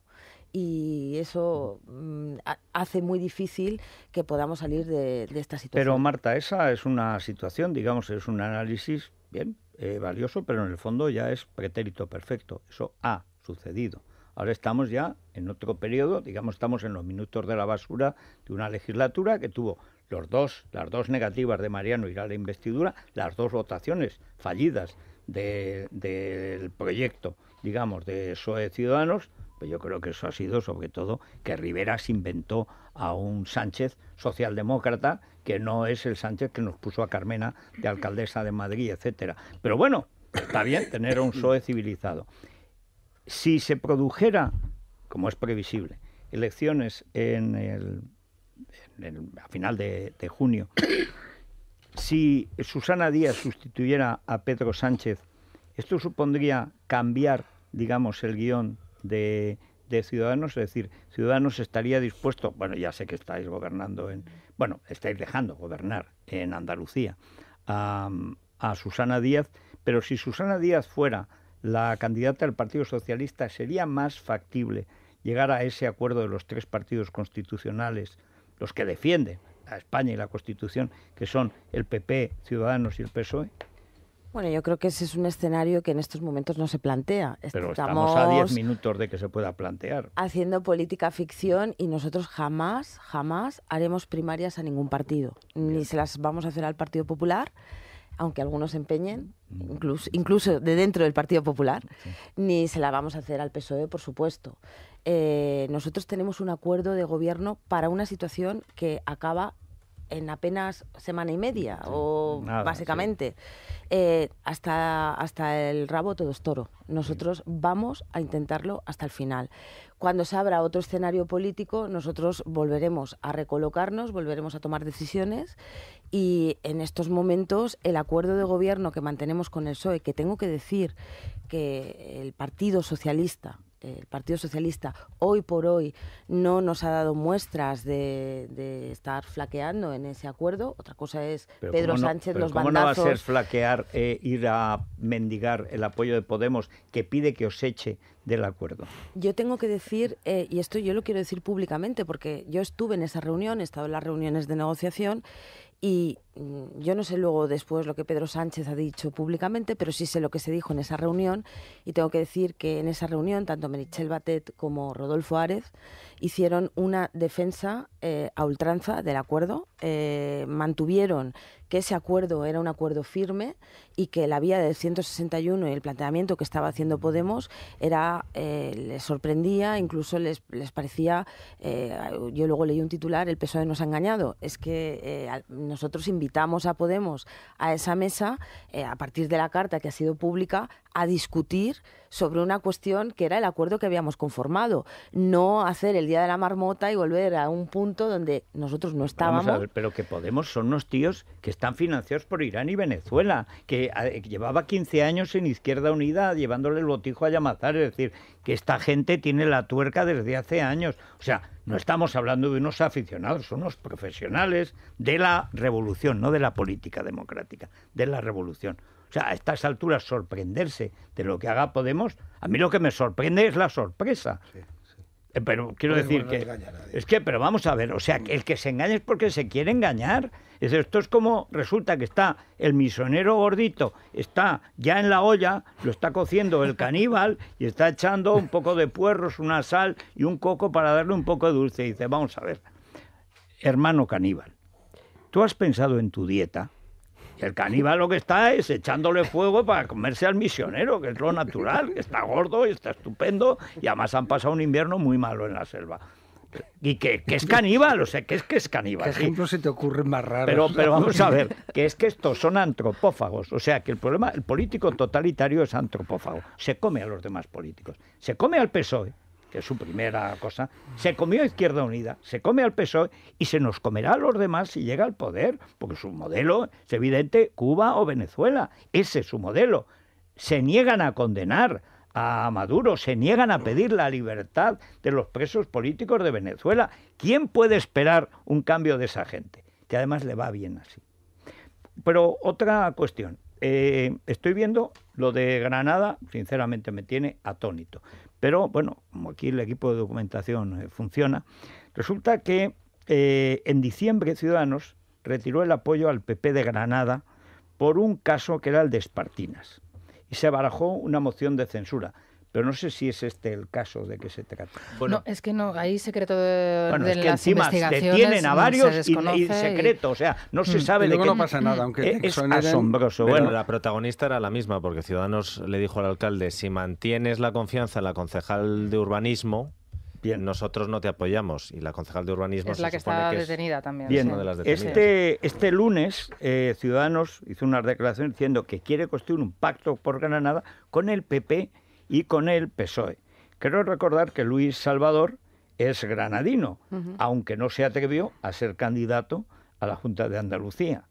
y eso mm, hace muy difícil que podamos salir de, esta situación. Pero Marta, esa es una situación, digamos, es un análisis bien eh, valioso, pero en el fondo ya es pretérito perfecto. Eso ha sucedido. Ahora estamos ya en otro periodo, digamos, estamos en los minutos de la basura de una legislatura que tuvo los dos, las dos negativas de Mariano ir a la e investidura, las dos votaciones fallidas del proyecto, digamos, de SOE Ciudadanos, pues yo creo que eso ha sido sobre todo que Rivera se inventó a un Sánchez socialdemócrata que no es el Sánchez que nos puso a Carmena de alcaldesa de Madrid, etcétera. Pero bueno, está bien tener un PSOE civilizado. Si se produjera, como es previsible, elecciones en el, a final de, de junio, si Susana Díaz sustituyera a Pedro Sánchez, esto supondría cambiar, digamos, el guión de, Ciudadanos, es decir, Ciudadanos estaría dispuesto, bueno, ya sé que estáis gobernando en, bueno, estáis dejando gobernar en Andalucía a, a Susana Díaz, pero si Susana Díaz fuera la candidata del Partido Socialista, sería más factible llegar a ese acuerdo de los tres partidos constitucionales, los que defienden a España y la Constitución, que son el PP, Ciudadanos y el PSOE? Bueno, yo creo que ese es un escenario que en estos momentos no se plantea. estamos, a 10 minutos de que se pueda plantear. Haciendo política ficción y nosotros jamás, jamás haremos primarias a ningún partido. Ni se las vamos a hacer al Partido Popular, aunque algunos empeñen, mm. incluso, de dentro del Partido Popular, ni se las vamos a hacer al PSOE, por supuesto. Eh, nosotros tenemos un acuerdo de gobierno para una situación que acaba en apenas semana y media, o básicamente. Eh, hasta, hasta el rabo todo es toro. Nosotros vamos a intentarlo hasta el final. Cuando se abra otro escenario político, nosotros volveremos a recolocarnos, volveremos a tomar decisiones y en estos momentos el acuerdo de gobierno que mantenemos con el PSOE, que tengo que decir que el Partido Socialista el Partido Socialista hoy por hoy no nos ha dado muestras de, estar flaqueando en ese acuerdo. Otra cosa es Pedro Sánchez, no, pero ¿cómo no va a ser flaquear e ir a mendigar el apoyo de Podemos que pide que os eche del acuerdo? Yo tengo que decir, eh, y esto yo lo quiero decir públicamente, porque yo estuve en esa reunión, he estado en las reuniones de negociación y Mm, yo no sé luego después lo que Pedro Sánchez ha dicho públicamente, pero sí sé lo que se dijo en esa reunión y tengo que decir que en esa reunión tanto Merichel Batet como Rodolfo Árez hicieron una defensa eh, a ultranza del acuerdo, eh, mantuvieron que ese acuerdo era un acuerdo firme y que la vía del 161 y el planteamiento que estaba haciendo Podemos era eh, les sorprendía, incluso les, les parecía, yo luego leí un titular, el PSOE nos ha engañado, es que nosotros invitamos invitamos a Podemos a esa mesa, eh, a partir de la carta que ha sido pública, a discutir sobre una cuestión que era el acuerdo que habíamos conformado. No hacer el Día de la Marmota y volver a un punto donde nosotros no estábamos. a ver, pero que Podemos son unos tíos que están financiados por Irán y Venezuela, que ah, eh, llevaba 15 años en Izquierda Unida llevándole el botijo a Yamazar. Es decir, que esta gente tiene la tuerca desde hace años. O sea, no estamos hablando de unos aficionados, son unos profesionales de la revolución, no de la política democrática, de la revolución. O sea, a estas alturas sorprenderse de lo que haga Podemos, a mí lo que me sorprende es la sorpresa. Sí, eh, Pero quiero decir que... Es que, pero vamos a ver, o sea, el que se engaña es porque se quiere engañar. Es, esto es como resulta que está el misionero gordito, está ya en la olla, lo está cociendo el caníbal y está echando un poco de puerros, una sal y un coco para darle un poco de dulce. Y dice, vamos a ver, hermano caníbal, ¿tú has pensado en tu dieta? el caníbal lo que está es echándole fuego para comerse al misionero, que es lo natural, que está gordo y está estupendo, y además han pasado un invierno muy malo en la selva. Y que, que, es caníbal, o sea, que es que es caníbal. ¿Qué ejemplo se te ocurre más raro? Pero, pero vamos a ver, que es que estos son antropófagos, o sea, que el problema, el político totalitario es antropófago, se come a los demás políticos, se come al PSOE, que es su primera cosa, se comió a Izquierda Unida, se come al PSOE y se nos comerá a los demás si llega al poder, porque su modelo es evidente Cuba o Venezuela. Ese es su modelo. Se niegan a condenar a Maduro, se niegan a pedir la libertad de los presos políticos de Venezuela. ¿Quién puede esperar un cambio de esa gente? Que además le va bien así. Pero otra cuestión. Eh, estoy viendo lo de Granada, sinceramente me tiene atónito. Pero bueno, como aquí el equipo de documentación eh, funciona, resulta que eh, en diciembre Ciudadanos retiró el apoyo al PP de Granada por un caso que era el de Espartinas y se barajó una moción de censura. Pero no sé si es este el caso de que se trata. Bueno, no, es que no, hay secreto de, bueno, es que las encima a varios y, secreto, o sea, no se mm. sabe de qué. no pasa nada, aunque mm. es, asombroso. Bueno, la protagonista era la misma, porque Ciudadanos le dijo al alcalde, si mantienes la confianza en la concejal de urbanismo, Bien. Nosotros no te apoyamos y la concejal de urbanismo es la que está detenida también. Este, este lunes, eh, Ciudadanos hizo una declaración diciendo que quiere construir un pacto por Granada con el PP y con él PSOE. Quiero recordar que Luis Salvador es granadino, aunque no se atrevió a ser candidato a la Junta de Andalucía,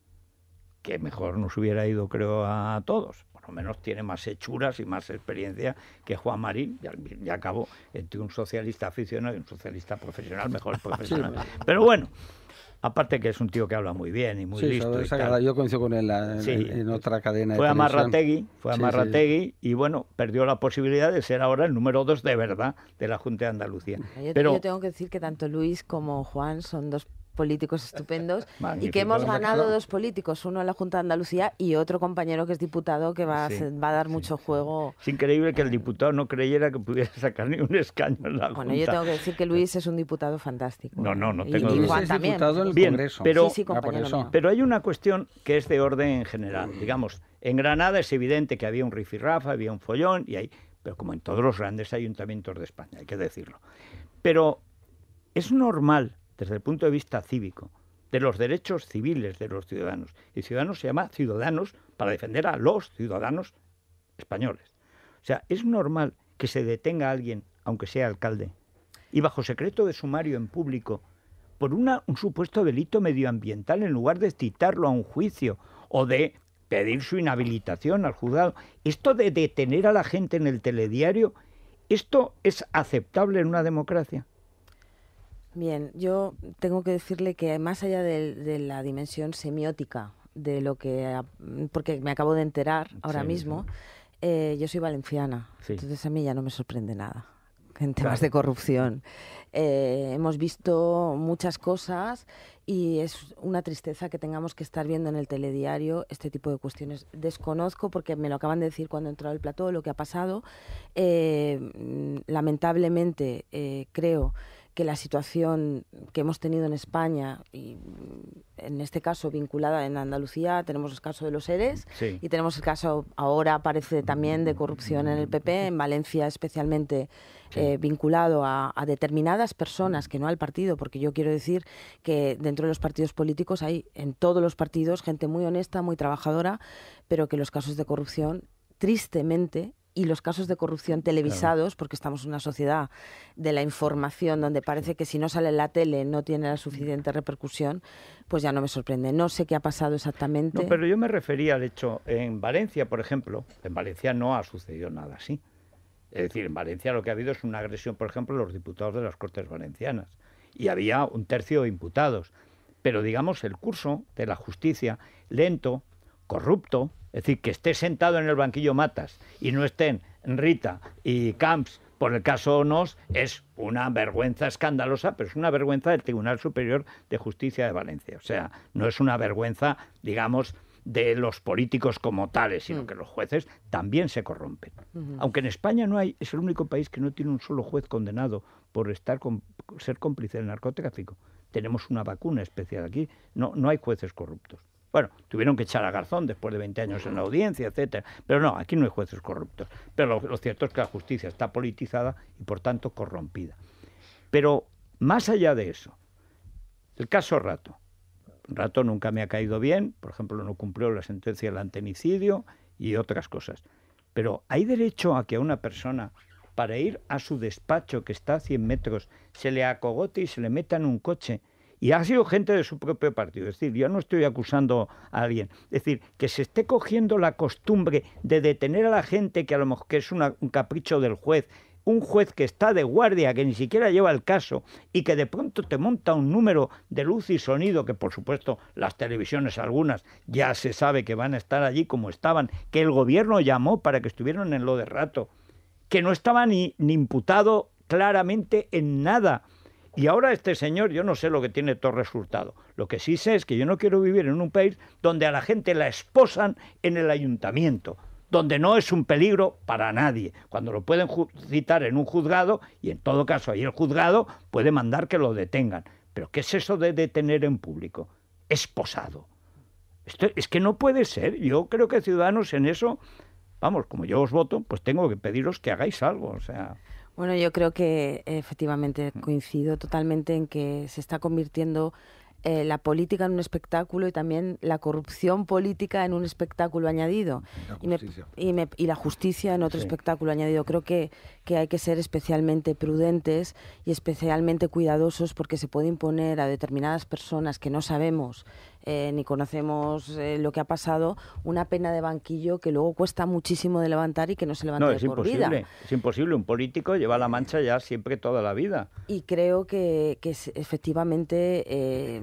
que mejor nos hubiera ido, creo, a todos. Por lo menos tiene más hechuras y más experiencia que Juan Marín, ya, acabó, entre un socialista aficionado y un socialista profesional, mejor (laughs) profesional. Pero bueno, Aparte que es un tío que habla muy bien y muy listo. Yo coincido con él en, otra cadena. Fue a Marrategui, fue a y bueno, perdió la posibilidad de ser ahora el número dos de verdad de la Junta de Andalucía. Pero, yo tengo que decir que tanto Luis como Juan son dos políticos estupendos (laughs) y que hemos ganado dos políticos, uno en la Junta de Andalucía y otro compañero que es diputado que va, a dar mucho juego. Es increíble que el diputado no creyera que pudiera sacar (laughs) ni un escaño en la Bueno, yo tengo que decir que Luis es un diputado fantástico. No, no, no tengo y, Luis es diputado en Congreso. Pero, ah, pero hay una cuestión que es de orden general. Digamos, en Granada es evidente que había un Rafa, había un follón y hay... Pero como en todos los grandes ayuntamientos de España, hay que decirlo. Pero es normal desde el punto de vista cívico, de los derechos civiles de los ciudadanos. Y ciudadanos se llama ciudadanos para defender a los ciudadanos españoles. O sea, es normal que se detenga a alguien, aunque sea alcalde, y bajo secreto de sumario en público, por un supuesto delito medioambiental en lugar de citarlo a un juicio o de pedir su inhabilitación al juzgado. Esto de detener a la gente en el telediario, ¿esto es aceptable en una democracia? Bien, yo tengo que decirle que más allá de, la dimensión semiótica de lo que, porque me acabo de enterar ahora mismo, eh, yo soy valenciana, entonces a mí ya no me sorprende nada en temas de corrupción. Eh, hemos visto muchas cosas y es una tristeza que tengamos que estar viendo en el telediario este tipo de cuestiones. Desconozco, porque me lo acaban de decir cuando he entrado al plató, lo que ha pasado. Eh, mm, lamentablemente, creo que la situación que hemos tenido en España, y mm, en este caso vinculada en Andalucía, tenemos el caso de los ERES y tenemos el caso, ahora parece también, de corrupción en el PP, en Valencia especialmente eh, vinculado a, determinadas personas, que no al partido, porque yo quiero decir que dentro de los partidos políticos hay en todos los partidos gente muy honesta, muy trabajadora, pero que los casos de corrupción tristemente y los casos de corrupción televisados, porque estamos en una sociedad de la información donde parece que si no sale en la tele no tiene la suficiente repercusión, pues ya no me sorprende. No sé qué ha pasado exactamente. No, pero yo me refería al hecho, en Valencia, por ejemplo, en Valencia no ha sucedido nada así. Es decir, en Valencia lo que ha habido es una agresión, por ejemplo, a los diputados de las Cortes Valencianas. Y había un tercio de imputados. Pero digamos, el curso de la justicia lento, corrupto, es decir, que esté sentado en el banquillo Matas y no estén Rita y Camps por el caso Onos es una vergüenza escandalosa, pero es una vergüenza del Tribunal Superior de Justicia de Valencia. O sea, no es una vergüenza, digamos, de los políticos como tales, sino mm. que los jueces también se corrompen. Aunque en España no hay, es el único país que no tiene un solo juez condenado por estar con, ser cómplice del narcotráfico. Tenemos una vacuna especial aquí, no, no hay jueces corruptos. Bueno, tuvieron que echar a Garzón después de 20 años en la audiencia, etcétera. Pero no, aquí no hay jueces corruptos. Pero lo, cierto es que la justicia está politizada y por tanto corrompida. Pero más allá de eso, el caso Rato. Rato nunca me ha caído bien, por ejemplo, no cumplió la sentencia del antenicidio y otras cosas. Pero ¿hay derecho a que a una persona, para ir a su despacho que está a 100 metros, se le acogote y se le meta en un coche y ha sido gente de su propio partido. Es decir, yo no estoy acusando a alguien. Es decir, que se esté cogiendo la costumbre de detener a la gente que a lo mejor que es un capricho del juez un juez que está de guardia, que ni siquiera lleva el caso y que de pronto te monta un número de luz y sonido, que por supuesto las televisiones algunas ya se sabe que van a estar allí como estaban, que el gobierno llamó para que estuvieran en lo de rato, que no estaba ni, ni imputado claramente en nada y ahora este señor, yo no sé lo que tiene todo resultado. Lo que sí sé es que yo no quiero vivir en un país donde a la gente la esposan en el ayuntamiento, donde no es un peligro para nadie, cuando lo pueden citar en un juzgado y en todo caso ahí el juzgado puede mandar que lo detengan. Pero ¿qué es eso de detener en público? Esposado. Esto, es que no puede ser. Yo creo que Ciudadanos en eso, vamos, como yo os voto, pues tengo que pediros que hagáis algo. O sea. Bueno, yo creo que efectivamente coincido totalmente en que se está convirtiendo eh, la política en un espectáculo y también la corrupción política en un espectáculo añadido. Y, la justicia en otro espectáculo añadido. Creo que hay que ser especialmente prudentes y especialmente cuidadosos porque se puede imponer a determinadas personas que no sabemos eh, ni conocemos eh, lo que ha pasado, una pena de banquillo que luego cuesta muchísimo de levantar y que no se levanta es por imposible, vida. Es imposible, un político lleva la mancha ya siempre toda la vida. Y creo que, que efectivamente eh,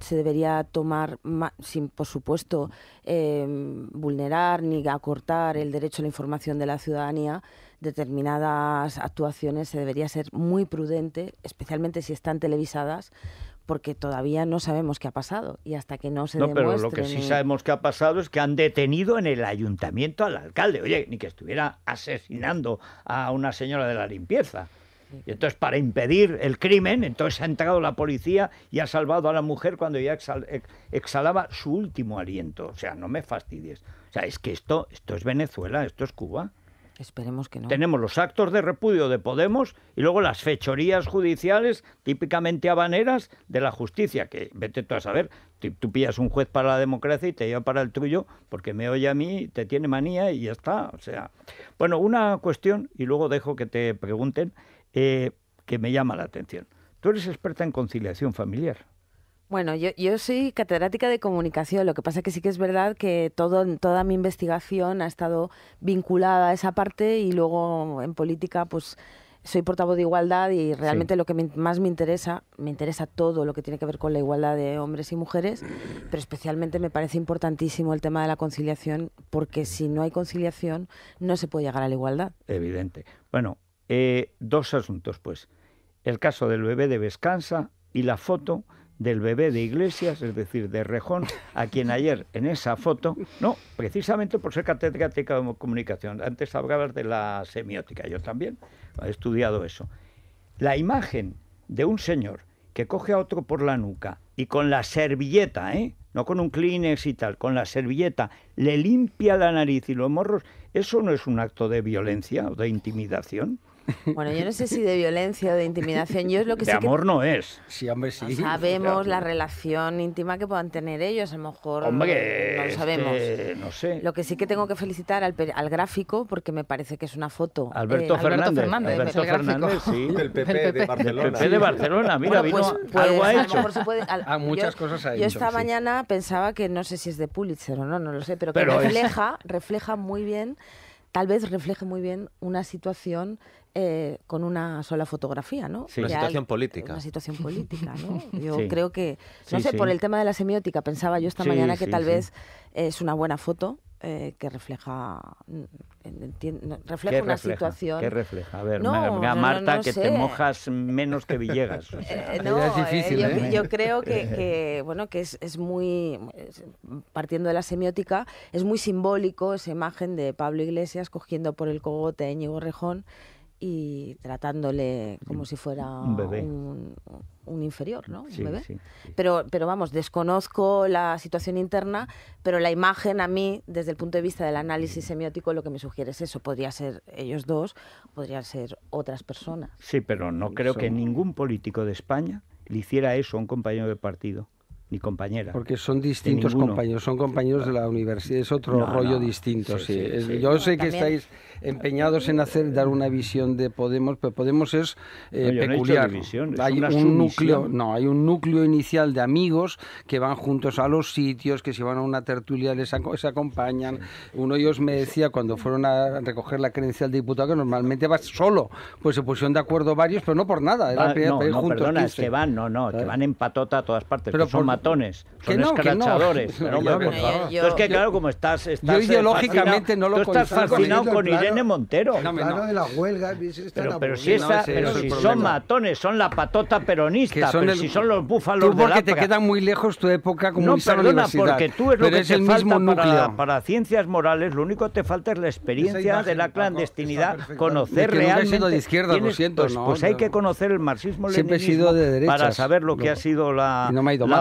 se debería tomar, sin por supuesto vulnerar ni acortar el derecho a la información de la ciudadanía, determinadas actuaciones se debería ser muy prudente, especialmente si están televisadas, porque todavía no sabemos qué ha pasado y hasta que no se no, pero lo que sí sabemos que ha pasado es que han detenido en el ayuntamiento al alcalde. Oye, ni que estuviera asesinando a una señora de la limpieza. Y entonces, para impedir el crimen, entonces ha entrado la policía y ha salvado a la mujer cuando ya exhalaba su último aliento. O sea, no me fastidies. O sea, es que esto, esto es Venezuela, esto es Cuba. Esperemos que no. Tenemos los actos de repudio de Podemos y luego las fechorías judiciales típicamente habaneras de la justicia, que vete tú a saber, tú, pillas un juez para la democracia y te lleva para el tuyo porque me oye a mí, te tiene manía y ya está. O sea, bueno, una cuestión y luego dejo que te pregunten eh, que me llama la atención. Tú eres experta en conciliación familiar. Bueno, yo, soy catedrática de comunicación, lo que pasa que sí que es verdad que todo, toda mi investigación ha estado vinculada a esa parte y luego en política pues soy portavoz de igualdad y realmente lo que más me interesa, me interesa todo lo que tiene que ver con la igualdad de hombres y mujeres, pero especialmente me parece importantísimo el tema de la conciliación, porque si no hay conciliación no se puede llegar a la igualdad. Evidente. Bueno, eh, dos asuntos pues. El caso del bebé de Vescansa y la foto del bebé de Iglesias, es decir, de Rejón, a quien ayer en esa foto, no, precisamente por ser catedrática de comunicación, antes hablabas de la semiótica, yo también he estudiado eso. La imagen de un señor que coge a otro por la nuca y con la servilleta, ¿eh? no con un Kleenex y tal, con la servilleta, le limpia la nariz y los morros, ¿eso no es un acto de violencia o de intimidación? Bueno, yo no sé si de violencia o de intimidación. Yo es lo que de amor no es. Si hombre, sí. sabemos la relación íntima que puedan tener ellos, a lo mejor. no lo sabemos. no sé. Lo que sí que tengo que felicitar al, gráfico, porque me parece que es una foto. Eh, Alberto Fernández. Alberto Fernández, Alberto Fernández sí. (laughs) Del PP, de Barcelona. Del PP de Barcelona, mira, pues, vino, algo pues, ha hecho. A, lo mejor se puede, a ah, muchas yo, cosas ha yo hecho. esta mañana pensaba que, no sé si es de Pulitzer o no, no lo sé, pero que refleja, refleja muy bien, tal vez refleje muy bien una situación eh, con una sola fotografía, ¿no? Sí. Una situación política. Una situación (laughs) política, ¿no? (laughs) Yo creo que, no sé, por el tema de la semiótica, pensaba yo esta mañana que tal vez es una buena foto eh, que refleja mm, refleja una situación ¿Qué refleja a ver no, Marta que te mojas menos que Villegas (laughs) eh, no, es difícil, yo, creo que, bueno que es, muy partiendo de la semiótica es muy simbólico esa imagen de Pablo Iglesias cogiendo por el cogote a Rejón y tratándole como si fuera un, un, inferior, ¿no? un bebé. Pero, pero vamos, desconozco la situación interna, pero la imagen a mí, desde el punto de vista del análisis semiótico, lo que me sugiere es eso. Podría ser ellos dos, podrían ser otras personas. Sí, pero no creo que ningún político de España le hiciera eso a un compañero de partido compañera. Porque son distintos compañeros, son compañeros de la universidad, es otro rollo distinto, sí. yo sé que estáis empeñados en hacer dar una visión de Podemos, pero Podemos es eh, peculiar. hay un núcleo, no, hay un núcleo inicial de amigos que van juntos a los sitios, que si van a una tertulia les se acompañan. Uno de ellos me decía cuando fueron a recoger la credencial de diputado que normalmente vas solo, pues se pusieron de acuerdo varios, pero no por nada, no, perdona, es que van, no, no, que ¿Eh? van en patota a todas partes, pero que son matones, son no, escrachadores. No. (laughs) Hombre, Yo, pues, que claro, como estás. estás yo eh, ideológicamente no lo Tú estás fascinado con Irene Montero. Claro, de la huelga. Pero, pero si, esa, pero si son matones, son la patota peronista, pero si son los búfalos. de la Tú porque te queda muy lejos tu época comunista. No, perdona, porque tú es lo que te falta para, ciencias morales, lo único que te falta es la experiencia de la clandestinidad, conocer realmente. de izquierda, lo siento. Pues, pues hay que conocer el marxismo-leninismo para saber lo que ha sido la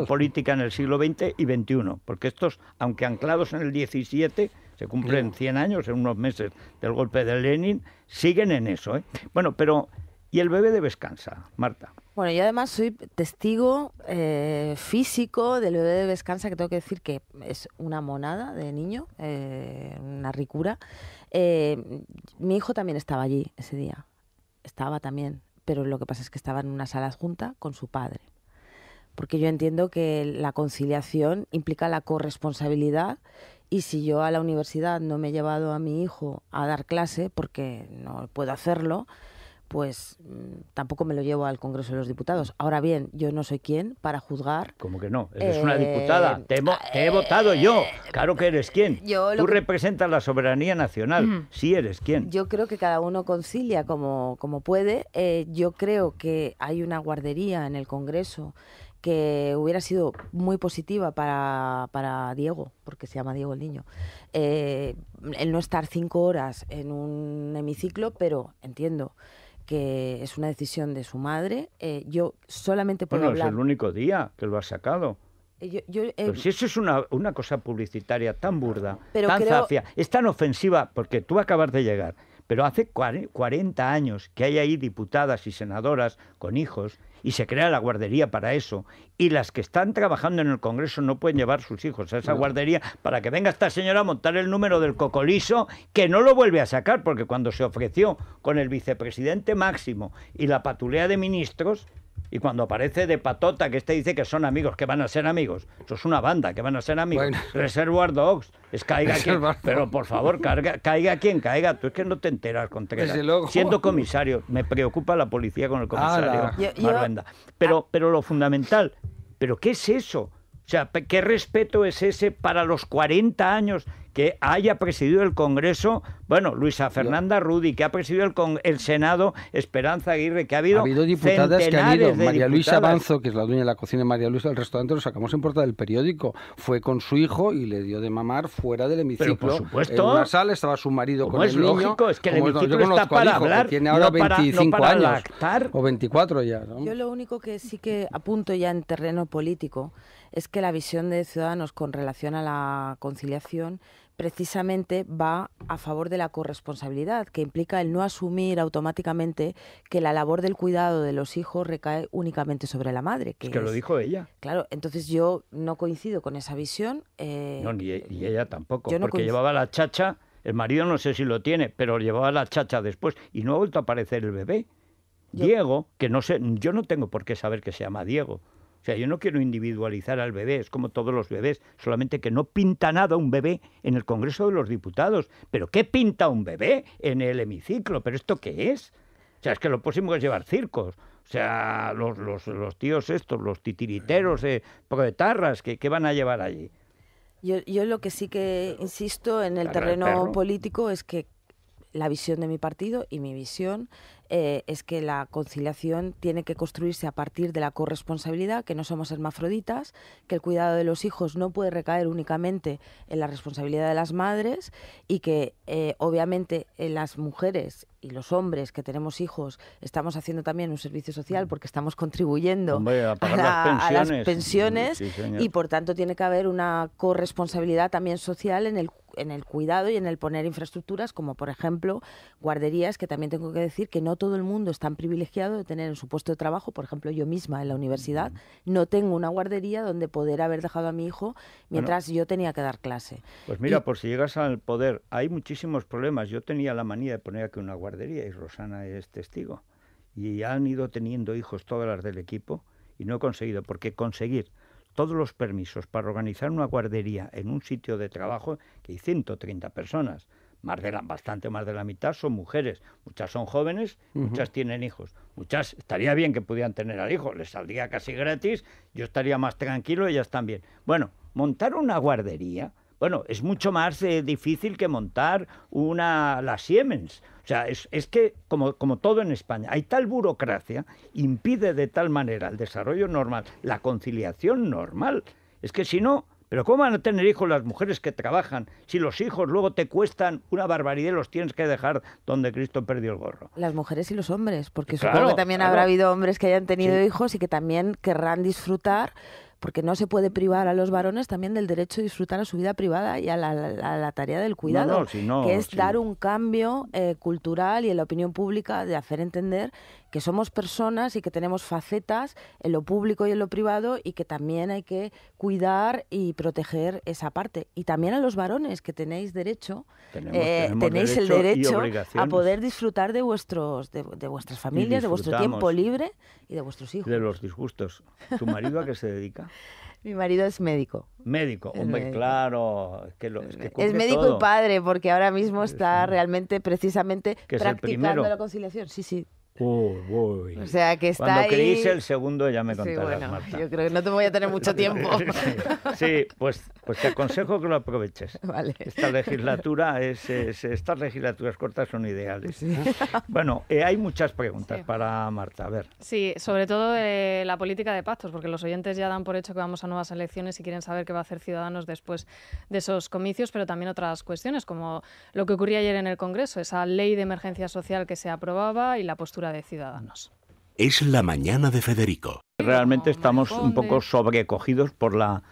política política en el siglo XX y XXI, porque estos, aunque anclados en el XVII, se cumplen 100 años en unos meses del golpe de Lenin, siguen en eso. ¿eh? Bueno, pero ¿y el bebé de descansa, Marta? Bueno, yo además soy testigo eh, físico del bebé de descansa que tengo que decir que es una monada de niño, eh, una ricura. mi hijo también estaba allí ese día, estaba también, pero lo que pasa es que estaba en una sala junta con su padre porque yo entiendo que la conciliación implica la corresponsabilidad y si yo a la universidad no me he llevado a mi hijo a dar clase porque no puedo hacerlo, pues mm, tampoco me lo llevo al Congreso de los Diputados. Ahora bien, yo no soy quien para juzgar. Como que no, eres una diputada. Eh, te, he eh, votado yo. Eh, claro que eres quien. Tú representas la soberanía nacional. Sí eres quien. Yo creo que cada uno concilia como, como puede. yo creo que hay una guardería en el Congreso que hubiera sido muy positiva para, para Diego, porque se llama Diego el niño, eh, el no estar cinco horas en un hemiciclo, pero entiendo que es una decisión de su madre. Eh, yo solamente puedo bueno, es el único día que lo ha sacado. Eh, si eso es una, una, cosa publicitaria tan burda, tan zafia, es tan ofensiva, porque tú acabas de llegar, pero hace 40 años que hay ahí diputadas y senadoras con hijos y se crea la guardería para eso. Y las que están trabajando en el Congreso no pueden llevar sus hijos a esa guardería para que venga esta señora a montar el número del cocoliso, que no lo vuelve a sacar, porque cuando se ofreció con el vicepresidente Máximo y la patulea de ministros, y cuando aparece de patota que este dice que son amigos, que van a ser amigos. Eso es una banda, que van a ser amigos. Reservoir Dogs. Es caiga pero por favor, caiga quien caiga. Tú es que no te enteras, Contreras. Siendo comisario, me preocupa la policía con el comisario. Pero, pero lo fundamental, ¿pero qué es eso? O sea, ¿qué respeto es ese para los 40 años que haya presidido el Congreso, bueno, Luisa Fernanda Rudy, que ha presidido el, el Senado, Esperanza Aguirre, que ha habido. Ha habido diputadas que han ido. María Luisa Banzo, que es la dueña de la cocina de María Luisa, el restaurante lo sacamos en portada del periódico. Fue con su hijo y le dio de mamar fuera del hemiciclo. Pero por supuesto. En la sala estaba su marido con es el lógico, niño. es que el hemiciclo está para hablar. Tiene ahora no para, 25 años. O 24 ya. Yo lo único que sí que apunto ya en terreno político es que la visión de Ciudadanos con relación a la conciliación precisamente va a favor de la corresponsabilidad, que implica el no asumir automáticamente que la labor del cuidado de los hijos recae únicamente sobre la madre. Que, es que lo dijo ella. Claro, entonces yo no coincido con esa visión. Eh... no, ni, e-, ella tampoco, porque llevaba la chacha, el marido no sé si lo tiene, pero llevaba la chacha después y no ha vuelto a aparecer el bebé. Diego, que no sé, yo no tengo por qué saber que se llama Diego. O sea, yo no quiero individualizar al bebé, es como todos los bebés, solamente que no pinta nada un bebé en el Congreso de los Diputados. ¿Pero qué pinta un bebé en el hemiciclo? ¿Pero esto qué es? O sea, es que lo próximo es llevar circos. O sea, los, tíos estos, los titiriteros, eh, poco de tarras, ¿qué, ¿qué van a llevar allí? Yo, yo lo que sí que insisto en el terreno político es que la visión de mi partido y mi visión eh, es que la conciliación tiene que construirse a partir de la corresponsabilidad, que no somos hermafroditas, que el cuidado de los hijos no puede recaer únicamente en la responsabilidad de las madres y que eh, obviamente en eh, las mujeres y los hombres que tenemos hijos estamos haciendo también un servicio social mm. porque estamos contribuyendo a, las pensiones, y por tanto tiene que haber una corresponsabilidad también social en el en el cuidado y en el poner infraestructuras como por ejemplo guarderías que también tengo que decir que no todo el mundo es tan privilegiado de tener en su puesto de trabajo por ejemplo yo misma en la universidad mm. no tengo una guardería donde poder haber dejado a mi hijo mientras yo tenía que dar clase pues mira por si llegas al poder hay muchísimos problemas yo tenía la manía de poner aquí una guardería y Rosana es testigo. Y han ido teniendo hijos todas las del equipo y no he conseguido, porque conseguir todos los permisos para organizar una guardería en un sitio de trabajo que hay 130 personas, más de la, bastante más de la mitad son mujeres, muchas son jóvenes, muchas tienen hijos, muchas estaría bien que pudieran tener al hijo, les saldría casi gratis, yo estaría más tranquilo, ellas también. Bueno, montar una guardería bueno, es mucho más eh, difícil que montar una, la Siemens. O sea, es, es que, como, como, todo en España, hay tal burocracia, impide de tal manera el desarrollo normal, la conciliación normal. Es que si no, ¿pero cómo van a tener hijos las mujeres que trabajan si los hijos luego te cuestan una barbaridad y los tienes que dejar donde Cristo perdió el gorro? Las mujeres y los hombres, porque supongo que también habrá habido hombres que hayan tenido hijos y que también querrán disfrutar porque no se puede privar a los varones también del derecho a disfrutar a su vida privada y a la, tarea del cuidado, que es dar un cambio eh, cultural y en la opinión pública de hacer entender que somos personas y que tenemos facetas en lo público y en lo privado y que también hay que cuidar y proteger esa parte. Y también a los varones que tenéis derecho, eh, tenéis el derecho a poder disfrutar de vuestros, de, vuestras familias, de vuestro tiempo libre y de vuestros hijos. De los disgustos. ¿Tu marido a qué se dedica? (laughs) Mi marido es médico. Médico, hombre, claro. que es, médico y padre, porque ahora mismo está realmente, precisamente, practicando la conciliación. Sí, sí, Uy, uy. O sea que está Cuando creéis el segundo ya me contarás, Marta. Yo creo que no te voy a tener mucho tiempo. (laughs) sí, pues, pues te aconsejo que lo aproveches. (laughs) Vale. Esta legislatura es, estas legislaturas cortas son ideales. (laughs) Bueno, eh, hay muchas preguntas para Marta. A ver. Sí, sobre todo eh, la política de pactos, porque los oyentes ya dan por hecho que vamos a nuevas elecciones y quieren saber qué va a hacer Ciudadanos después de esos comicios, pero también otras cuestiones como lo que ocurría ayer en el Congreso, esa ley de emergencia social que se aprobaba y la postura de Ciudadanos. Es la mañana de Federico. Realmente estamos un poco sobrecogidos por, la,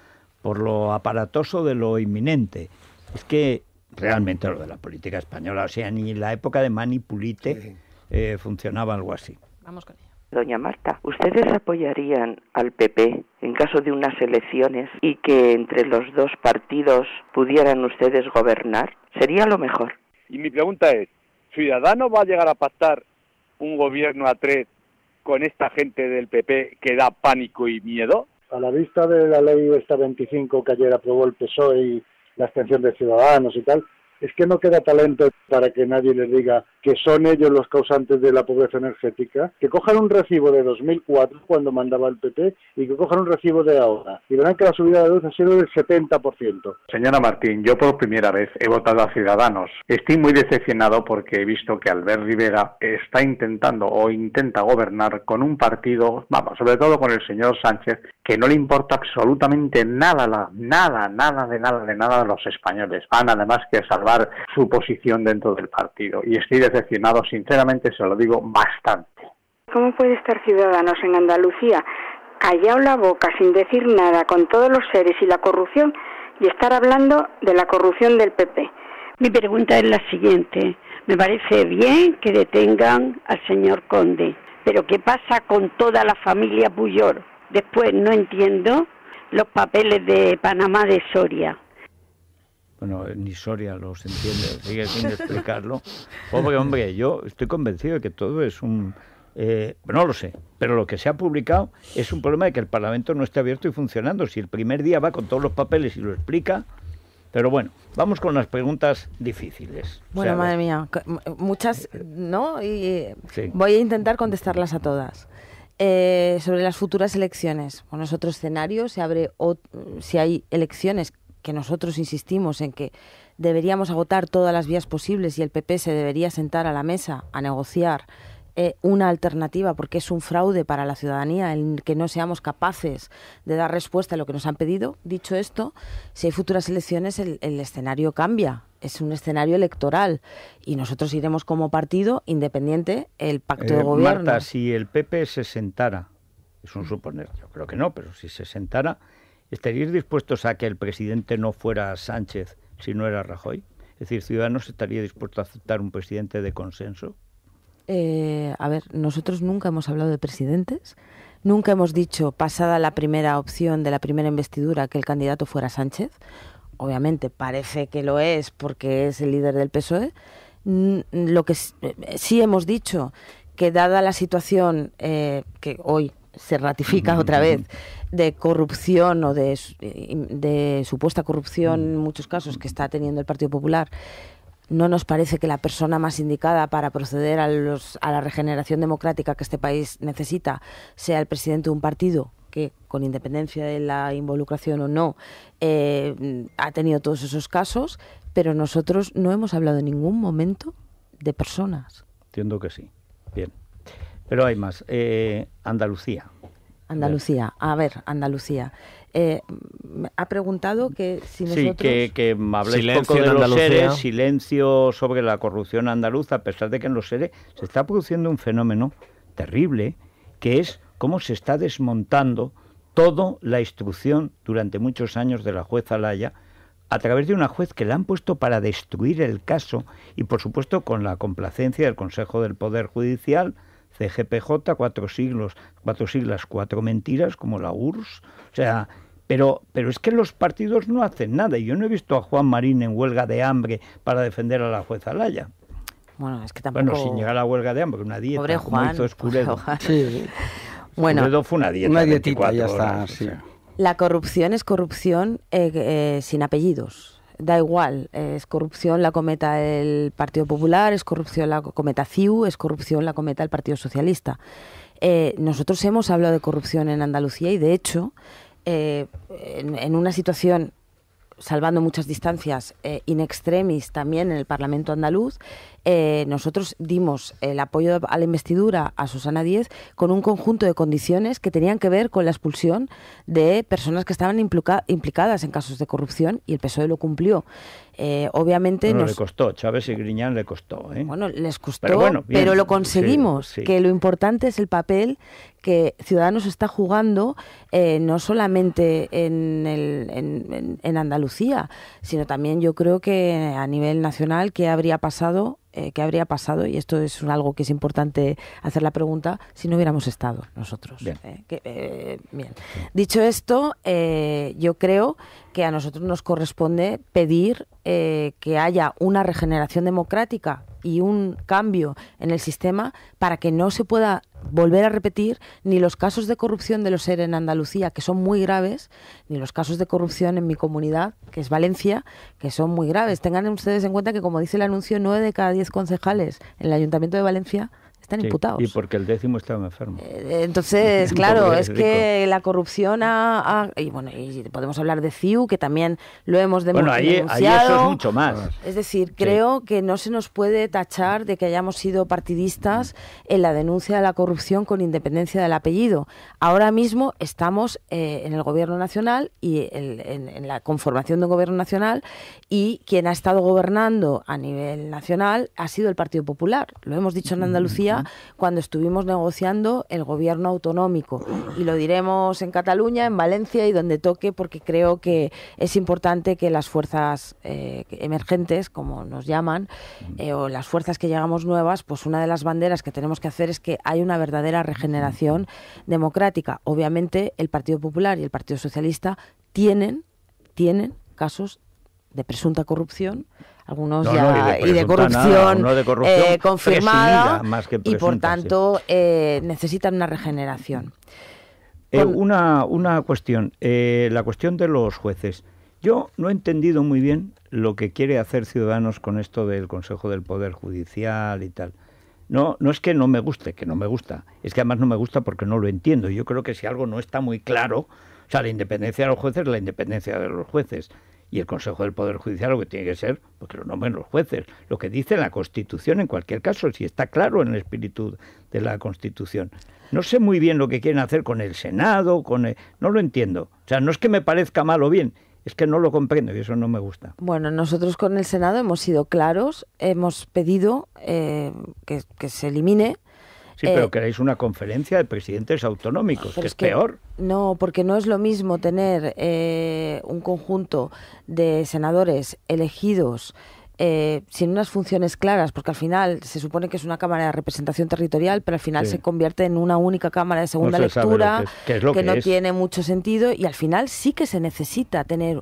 por lo aparatoso de lo inminente. Es que realmente lo de la política española, o sea, ni la época de Manipulite eh, funcionaba algo así. Vamos con Doña Marta, ¿ustedes apoyarían al PP en caso de unas elecciones y que entre los dos partidos pudieran ustedes gobernar? Sería lo mejor. Y mi pregunta es, ¿Ciudadano va a llegar a pactar un gobierno a tres con esta gente del PP que da pánico y miedo? A la vista de la ley esta 25 que ayer aprobó el PSOE y la extensión de Ciudadanos y tal, es que no queda talento para que nadie les diga que son ellos los causantes de la pobreza energética, que cojan un recibo de 2004 cuando mandaba el PP y que cojan un recibo de ahora y verán que la subida de luz ha sido del 70%. Señora Martín, yo por primera vez he votado a Ciudadanos. Estoy muy decepcionado porque he visto que Albert Rivera está intentando o intenta gobernar con un partido, vamos, sobre todo con el señor Sánchez, que no le importa absolutamente nada, nada, nada de nada de nada a los españoles. Van ah, además que salvar su posición dentro del partido. Y estoy decepcionado, sinceramente se lo digo, bastante. ¿Cómo puede estar Ciudadanos en Andalucía callado la boca sin decir nada con todos los seres y la corrupción y estar hablando de la corrupción del PP? Mi pregunta es la siguiente. Me parece bien que detengan al señor Conde, pero ¿qué pasa con toda la familia Puyol? Después no entiendo los papeles de Panamá de Soria bueno, ni Soria los entiende, sigue sin explicarlo. Pobre (laughs) hombre, yo estoy convencido de que todo es un... Eh, no lo sé, pero lo que se ha publicado es un problema de que el Parlamento no esté abierto y funcionando. Si el primer día va con todos los papeles y lo explica, pero bueno, vamos con las preguntas difíciles. Bueno, madre mía, muchas, ¿no? Y eh, voy a intentar contestarlas a todas. Eh, sobre las futuras elecciones, bueno, es otro escenario, se abre si hay elecciones que nosotros insistimos en que deberíamos agotar todas las vías posibles y el PP se debería sentar a la mesa a negociar eh, una alternativa, porque es un fraude para la ciudadanía en que no seamos capaces de dar respuesta a lo que nos han pedido. Dicho esto, si hay futuras elecciones, el, escenario cambia. Es un escenario electoral y nosotros iremos como partido independiente el pacto de gobierno. Eh, Marta, si el PP se sentara, es un suponer, yo creo que no, pero si se sentara ¿Estaríais dispuestos a que el presidente no fuera Sánchez si no era Rajoy? Es decir, Ciudadanos estaría dispuesto a aceptar un presidente de consenso. Eh, a ver, nosotros nunca hemos hablado de presidentes, nunca hemos dicho, pasada la primera opción de la primera investidura, que el candidato fuera Sánchez. Obviamente parece que lo es porque es el líder del PSOE. Lo que eh, sí hemos dicho, que dada la situación eh, que hoy se ratifica otra vez de corrupción o de, eh, supuesta corrupción mm. en muchos casos que está teniendo el Partido Popular, no nos parece que la persona más indicada para proceder a, los, a la regeneración democrática que este país necesita sea el presidente de un partido que, con independencia de la involucración o no, eh, ha tenido todos esos casos, pero nosotros no hemos hablado en ningún momento de personas. Entiendo que sí. Bien. Pero hay más. Eh, Andalucía. Andalucía. A ver, Andalucía. Eh, ha preguntado que si nosotros... Sí, que, que habléis poco de los seres, silencio sobre la corrupción andaluza, a pesar de que en los seres se está produciendo un fenómeno terrible, que es cómo se está desmontando toda la instrucción durante muchos años de la jueza Laya, a través de una juez que la han puesto para destruir el caso y, por supuesto, con la complacencia del Consejo del Poder Judicial, CGPJ, cuatro siglos, cuatro siglas, cuatro mentiras, como la URSS. O sea, pero, pero es que los partidos no hacen nada. y Yo no he visto a Juan Marín en huelga de hambre para defender a la jueza Laya. Bueno, es que tampoco... Bueno, sin llegar a la huelga de hambre, una dieta, Pobre hizo Escuredo. Sí. (laughs) Bueno, fue una dieta. Una dietita, ya está, La corrupción es corrupción eh, eh sin apellidos da igual, eh, es corrupción la cometa el Partido Popular, es corrupción la cometa CIU, es corrupción la cometa el Partido Socialista. Eh, nosotros hemos hablado de corrupción en Andalucía y de hecho, eh, en, una situación salvando muchas distancias, eh, in extremis también en el Parlamento andaluz, eh, nosotros dimos el apoyo a la investidura a Susana Díez con un conjunto de condiciones que tenían que ver con la expulsión de personas que estaban implicadas en casos de corrupción y el PSOE lo cumplió. Eh, obviamente no nos... le costó, Chávez y Griñán le costó. ¿eh? Bueno, les costó, pero, lo conseguimos, que lo importante es el papel que Ciudadanos está jugando eh, no solamente en, en, Andalucía, sino también yo creo que a nivel nacional, que habría pasado eh, qué habría pasado, y esto es algo que es importante hacer la pregunta, si no hubiéramos estado nosotros. bien. Eh, eh, Dicho esto, yo creo que a nosotros nos corresponde pedir que haya una regeneración democrática y un cambio en el sistema para que no se pueda volver a repetir ni los casos de corrupción de los seres en Andalucía, que son muy graves, ni los casos de corrupción en mi comunidad, que es Valencia, que son muy graves. Tengan ustedes en cuenta que, como dice el anuncio, nueve de cada diez concejales en el Ayuntamiento de Valencia imputados. Y porque el décimo estaba enfermo. Eh, entonces, (laughs) claro, es que la corrupción ha, y bueno, y podemos hablar de CIU, que también lo hemos demostrado. Bueno, ahí, eso es mucho más. Es decir, creo que no se nos puede tachar de que hayamos sido partidistas en la denuncia de la corrupción con independencia del apellido. Ahora mismo estamos eh, en el gobierno nacional y en, en la conformación de un gobierno nacional y quien ha estado gobernando a nivel nacional ha sido el Partido Popular. Lo hemos dicho en mm, Andalucía cuando estuvimos negociando el gobierno autonómico. Y lo diremos en Cataluña, en Valencia y donde toque, porque creo que es importante que las fuerzas eh, emergentes, como nos llaman, eh, o las fuerzas que llegamos nuevas, pues una de las banderas que tenemos que hacer es que hay una verdadera regeneración democrática. Obviamente el Partido Popular y el Partido Socialista tienen, tienen casos de presunta corrupción algunos ya, y, de corrupción, eh, confirmada, y por tanto eh, necesitan una regeneración. Eh, una, una, cuestión, la cuestión de los jueces. Yo no he entendido muy bien lo que quiere hacer Ciudadanos con esto del Consejo del Poder Judicial y tal. No, no es que no me guste, que no me gusta, es que además no me gusta porque no lo entiendo. Yo creo que si algo no está muy claro, o sea, la independencia de los jueces, la independencia de los jueces. Y el Consejo del Poder Judicial lo que tiene que ser, porque pues, lo nombren los jueces, lo que dice la Constitución en cualquier caso, si está claro en el espíritu de la Constitución. No sé muy bien lo que quieren hacer con el Senado, con no lo entiendo. O sea, no es que me parezca mal o bien, es que no lo comprendo y eso no me gusta. Bueno, nosotros con el Senado hemos sido claros, hemos pedido eh, que, se elimine Sí, pero eh, queréis una conferencia de presidentes autonómicos, que es, peor. No, porque no es lo mismo tener eh, un conjunto de senadores elegidos eh, sin unas funciones claras, porque al final se supone que es una Cámara de Representación Territorial, pero al final se convierte en una única Cámara de Segunda Lectura, que no tiene mucho sentido, y al final sí que se necesita tener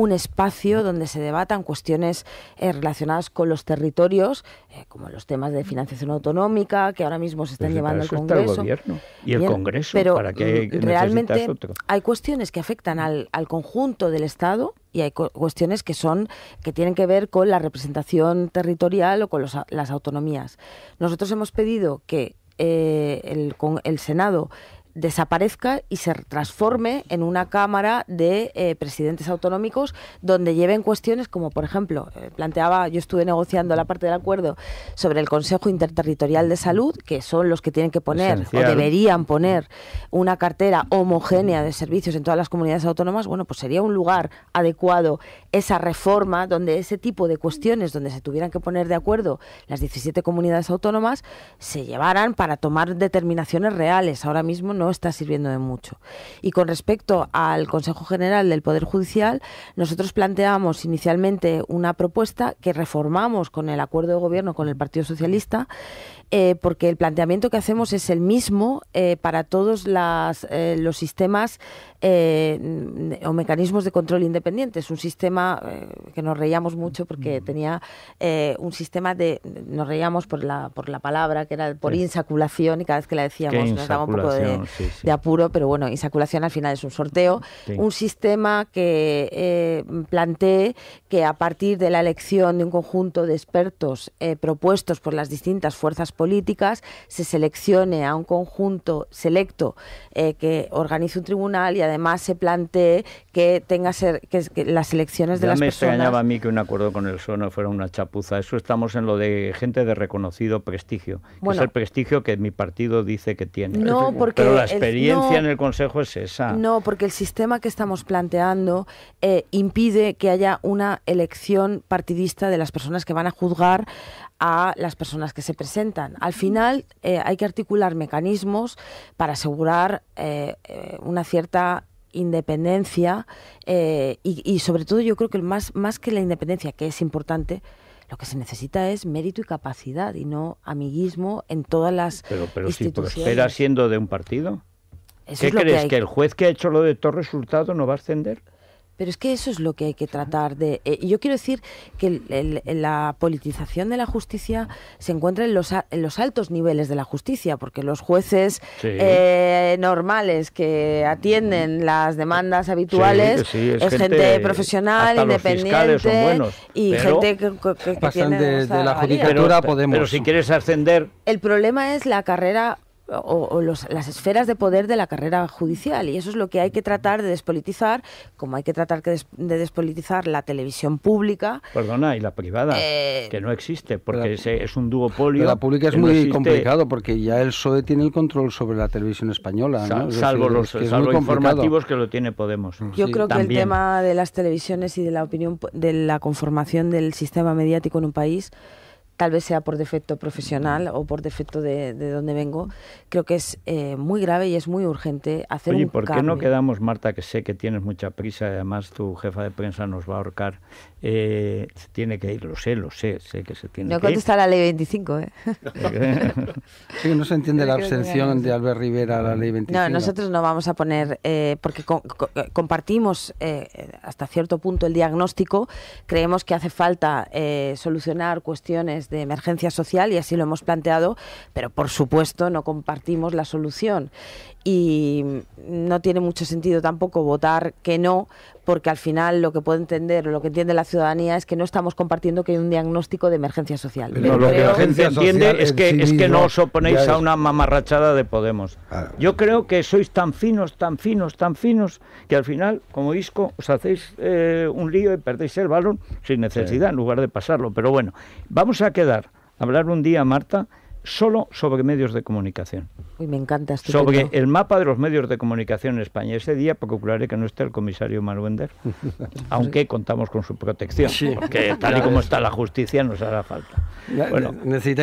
un espacio donde se debatan cuestiones eh, relacionadas con los territorios, eh, como los temas de financiación autonómica, que ahora mismo se están pues llevando al Congreso. gobierno y el Congreso, pero ¿para mm, realmente hay cuestiones que afectan al, conjunto del Estado y hay cuestiones que son que tienen que ver con la representación territorial o con las autonomías. Nosotros hemos pedido que eh, el Senado desaparezca y se transforme en una Cámara de eh, Presidentes Autonómicos donde lleven cuestiones como, por ejemplo, eh, planteaba, yo estuve negociando la parte del acuerdo sobre el Consejo Interterritorial de Salud, que son los que tienen que poner o deberían poner una cartera homogénea de servicios en todas las comunidades autónomas, bueno, pues sería un lugar adecuado esa reforma donde ese tipo de cuestiones, donde se tuvieran que poner de acuerdo las 17 comunidades autónomas, se llevaran para tomar determinaciones reales. Ahora mismo no no está sirviendo de mucho. Y con respecto al Consejo General del Poder Judicial, nosotros planteamos inicialmente una propuesta que reformamos con el acuerdo de gobierno con el Partido Socialista, eh, porque el planteamiento que hacemos es el mismo eh, para todos eh, los sistemas eh, o mecanismos de control independientes. Un sistema eh, que nos reíamos mucho porque mm. tenía eh, un sistema de. Nos reíamos por la, por la palabra, que era por insaculación, y cada vez que la decíamos nos daba un poco de, apuro, pero bueno, insaculación al final es un sorteo. Un sistema que plantee que a partir de la elección de un conjunto de expertos propuestos por las distintas fuerzas políticas, se seleccione a un conjunto selecto que organice un tribunal y además además se plantee que tenga ser, que, las elecciones de ya No me extrañaba a mí que un acuerdo con el PSOE fuera una chapuza. Eso estamos en lo de gente de reconocido prestigio. es el prestigio que mi partido dice que tiene. porque Pero la experiencia en el Consejo es esa. No, porque el sistema que estamos planteando eh, impide que haya una elección partidista de las personas que van a juzgar a las personas que se presentan. Al final eh, hay que articular mecanismos para asegurar eh, una cierta independencia eh, y, sobre todo yo creo que más, más que la independencia, que es importante, lo que se necesita es mérito y capacidad y no amiguismo en todas las pero, pero si prospera siendo de un partido, ¿qué crees? Que, el juez que ha hecho lo de todo resultado no va a ascender? Pero es que eso es lo que hay que tratar de... Eh, yo quiero decir que la politización de la justicia se encuentra en los, altos niveles de la justicia, porque los jueces eh, normales que mm. atienden las demandas habituales es, gente, profesional, independiente y gente que, que, tiene de, la Pero si quieres ascender... El problema es la carrera o, las esferas de poder de la carrera judicial. Y eso es lo que hay que tratar de despolitizar, como hay que tratar que de despolitizar la televisión pública. Perdona, y la privada, eh, que no existe, porque es un duopolio. La pública es muy complicado, porque ya el PSOE tiene el control sobre la televisión española. Salvo los, informativos que lo tiene Podemos. Yo creo que el tema de las televisiones y de la opinión, de la conformación del sistema mediático en un país tal vez sea por defecto profesional o por defecto de, de donde vengo, creo que es eh, muy grave y es muy urgente hacer Oye, ¿por qué no quedamos, Marta, que sé que tienes mucha prisa y además tu jefa de prensa nos va a ahorcar? Eh, se tiene que ir, lo sé, lo sé, sé que se tiene que ir. No contesta la ley 25, ¿eh? (laughs) sí, no se entiende (laughs) la abstención de Albert Rivera a la ley 25. No, nosotros no vamos a poner, porque compartimos hasta cierto punto el diagnóstico, creemos que hace falta solucionar cuestiones de emergencia social y así lo hemos planteado, pero por supuesto no compartimos la solución y no tiene mucho sentido tampoco votar que no, porque al final lo que puede entender o lo que entiende la ciudadanía es que no estamos compartiendo que hay un diagnóstico de emergencia social. lo que la gente entiende es que, es que no os oponéis a una mamarrachada de Podemos. Yo creo que sois tan finos, tan finos, tan finos, que al final, como disco, os hacéis eh, un lío y perdéis el balón sin necesidad, en lugar de pasarlo. Pero bueno, vamos a quedar, hablar un día, Marta, solo sobre medios de comunicación. me encanta. esto. Sobre el mapa de los medios de comunicación en España. Ese día procuraré que no esté el comisario Maruender... (laughs) aunque contamos con su protección, porque tal y como está la justicia nos hará falta. Bueno,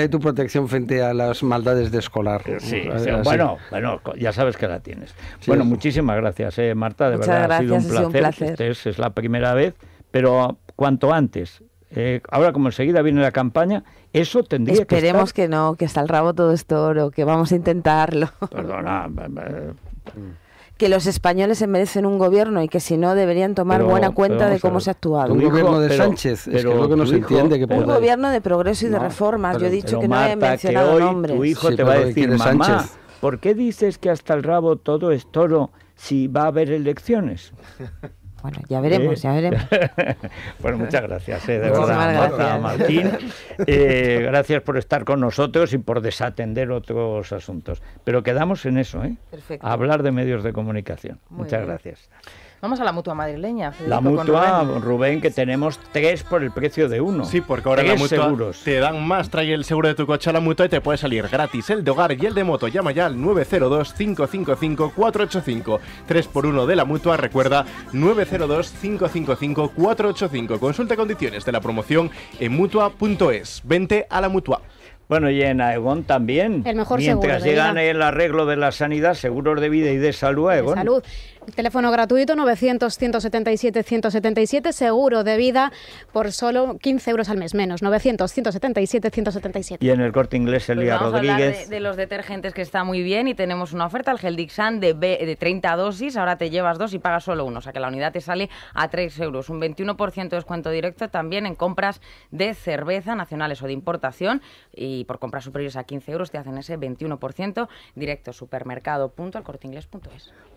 tu protección frente a las maldades de escolar. Eh, sí, ah, bueno, bueno, ya sabes que la tienes. Bueno, muchísimas gracias, eh, Marta. De verdad ha sido un placer. Este es la primera vez, pero cuanto antes eh, ahora como enseguida viene la campaña, eso tendría que que Esperemos que no, que hasta el rabo todo es toro, que vamos a intentarlo. (laughs) Perdona. Eh, eh, que los españoles se merecen un gobierno y que si no deberían tomar buena cuenta de cómo se ha actuado. Un gobierno de Sánchez, es que lo que no se entiende. Que un gobierno de progreso y de reformas, yo he dicho que no he mencionado que hoy Tu hijo te va a decir, ¿por qué dices que hasta el rabo todo es toro si va a haber elecciones? Bueno, ya veremos, ya veremos. (laughs) bueno, muchas gracias, eh, de verdad, gracias. Martín. Eh, gracias por estar con nosotros y por desatender otros asuntos. Pero quedamos en eso, ¿eh? hablar de medios de comunicación. muchas gracias. Vamos a la mutua madrileña. la mutua, Rubén. que tenemos tres por el precio de uno. Sí, porque ahora la mutua te dan más. Trae el seguro de tu coche a la mutua y te puede salir gratis el de hogar y el de moto. Llama ya al 902-555-485. Tres por uno de la mutua. Recuerda, 902-555-485. Consulta condiciones de la promoción en mutua.es. Vente a la mutua. Bueno, y en Aegon también. El mejor Mientras llegan el arreglo de la sanidad, seguros de vida y de salud, Aegon. De salud. Teléfono gratuito 900-177-177, seguro de vida por solo 15 euros al mes menos, 900-177-177. Y en el corte inglés, Rodríguez. pues Rodríguez. De, de, los detergentes que está muy bien y tenemos una oferta, el gel Dixan de, de 30 dosis, ahora te llevas dos y pagas solo uno, o sea que la unidad te sale a 3 euros, un 21% de descuento directo también en compras de cerveza nacionales o de importación y por compras superiores a 15 euros te hacen ese 21% directo es.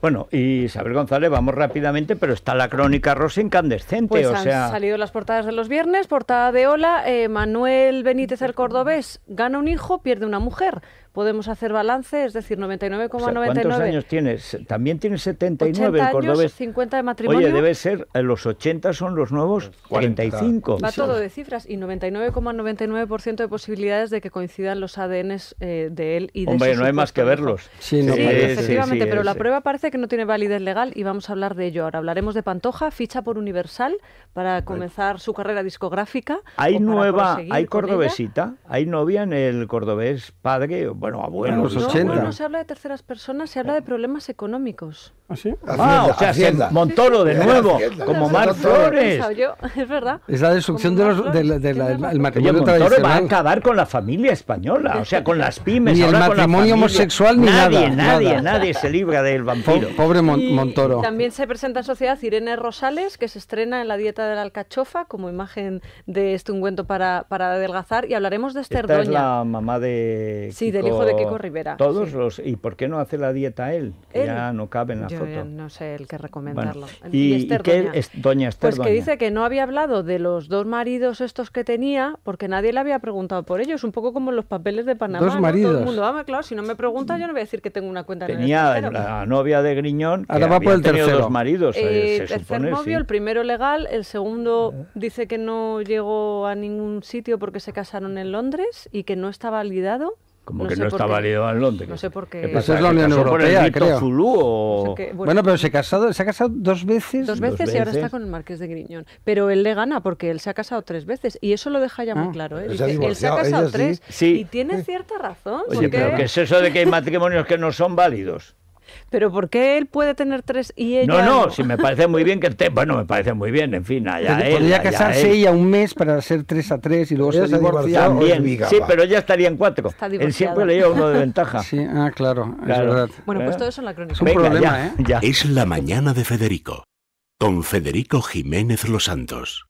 Bueno, y Isabel González, vamos rápidamente, pero está la crónica rosa incandescente. Pues han salido las portadas de los viernes, portada de hola, eh, Manuel Benítez el Cordobés gana un hijo, pierde una mujer. Podemos hacer balance, es decir, 99,99. ¿Cuántos años tienes? También tienes 79 el Cordobés. Años, 50 de matrimonio. Oye, debe ser, eh, los 80 son los nuevos 45. Pues Va todo de cifras y 99,99% de posibilidades de que coincidan los ADNs eh, de él y de Hombre, no hay más que verlos. Sí, efectivamente, pero la prueba parece que no tiene validez legal y vamos a hablar de ello ahora. Hablaremos de Pantoja, ficha por Universal para comenzar su carrera discográfica. Hay nueva, hay cordobesita, hay novia en el cordobés padre, bueno, abuelo. los no, 80. No, se habla de terceras personas, se habla de problemas económicos. ¿Ah, sí? Ah, ah, o sea, Montoro de nuevo, como Mar Flores. (laughs) es verdad. Es la destrucción del matrimonio Montoro va a acabar con la familia española, o sea, con las pymes. Ni el matrimonio homosexual ni nadie, nada. Nadie, nadie se libra del vampiro. Pobre Montoro. También se presenta en sociedad Irene Rosales, que se estrena en la dieta de la alcachofa como imagen de este ungüento para, adelgazar. Y hablaremos de Esther Doña. es la mamá de. sí, del hijo de Kiko Rivera. Todos los. ¿Y por qué no hace la dieta él? ya no cabe en la yo foto. No sé el que recomendarlo. ¿Y, qué Es Doña Esther Pues que dice que no había hablado de los dos maridos estos que tenía porque nadie le había preguntado por ellos. Un poco como los papeles de Panamá. Dos maridos. Todo el mundo, ah, claro, si no me pregunta, yo no voy a decir que tengo una cuenta tenía en el la novia Griñón. Ahora va el Dos maridos, se eh, supone, novio, el primero legal, el segundo eh. dice que no llegó a ningún sitio porque se casaron en Londres y que no está validado. Como que no está validado en Londres. No sé por qué. Pues es la Unión Europea, creo. Zulu? bueno, pero se, casado, se ha casado dos veces. Dos veces, y ahora está con el Marqués de Griñón. Pero él le gana porque él se ha casado tres veces. Y eso lo deja ya muy ah, claro. ¿eh? Pues él se ha casado tres y tiene cierta razón. Oye, pero ¿qué es eso de que hay matrimonios que no son válidos? Pero ¿por qué él puede tener tres y ella? No, no, si me parece muy bien que esté, bueno, me parece muy bien, en fin, allá él, Podría casarse ella un mes para ser tres a tres y luego ser divorciado. También, sí, pero ya en cuatro. él siempre le lleva uno de ventaja. Sí, ah, claro, es verdad. Bueno, pues eh. todo eso en la crónica. Es un problema, ¿eh? Es la mañana de Federico, con Federico Jiménez Los Santos.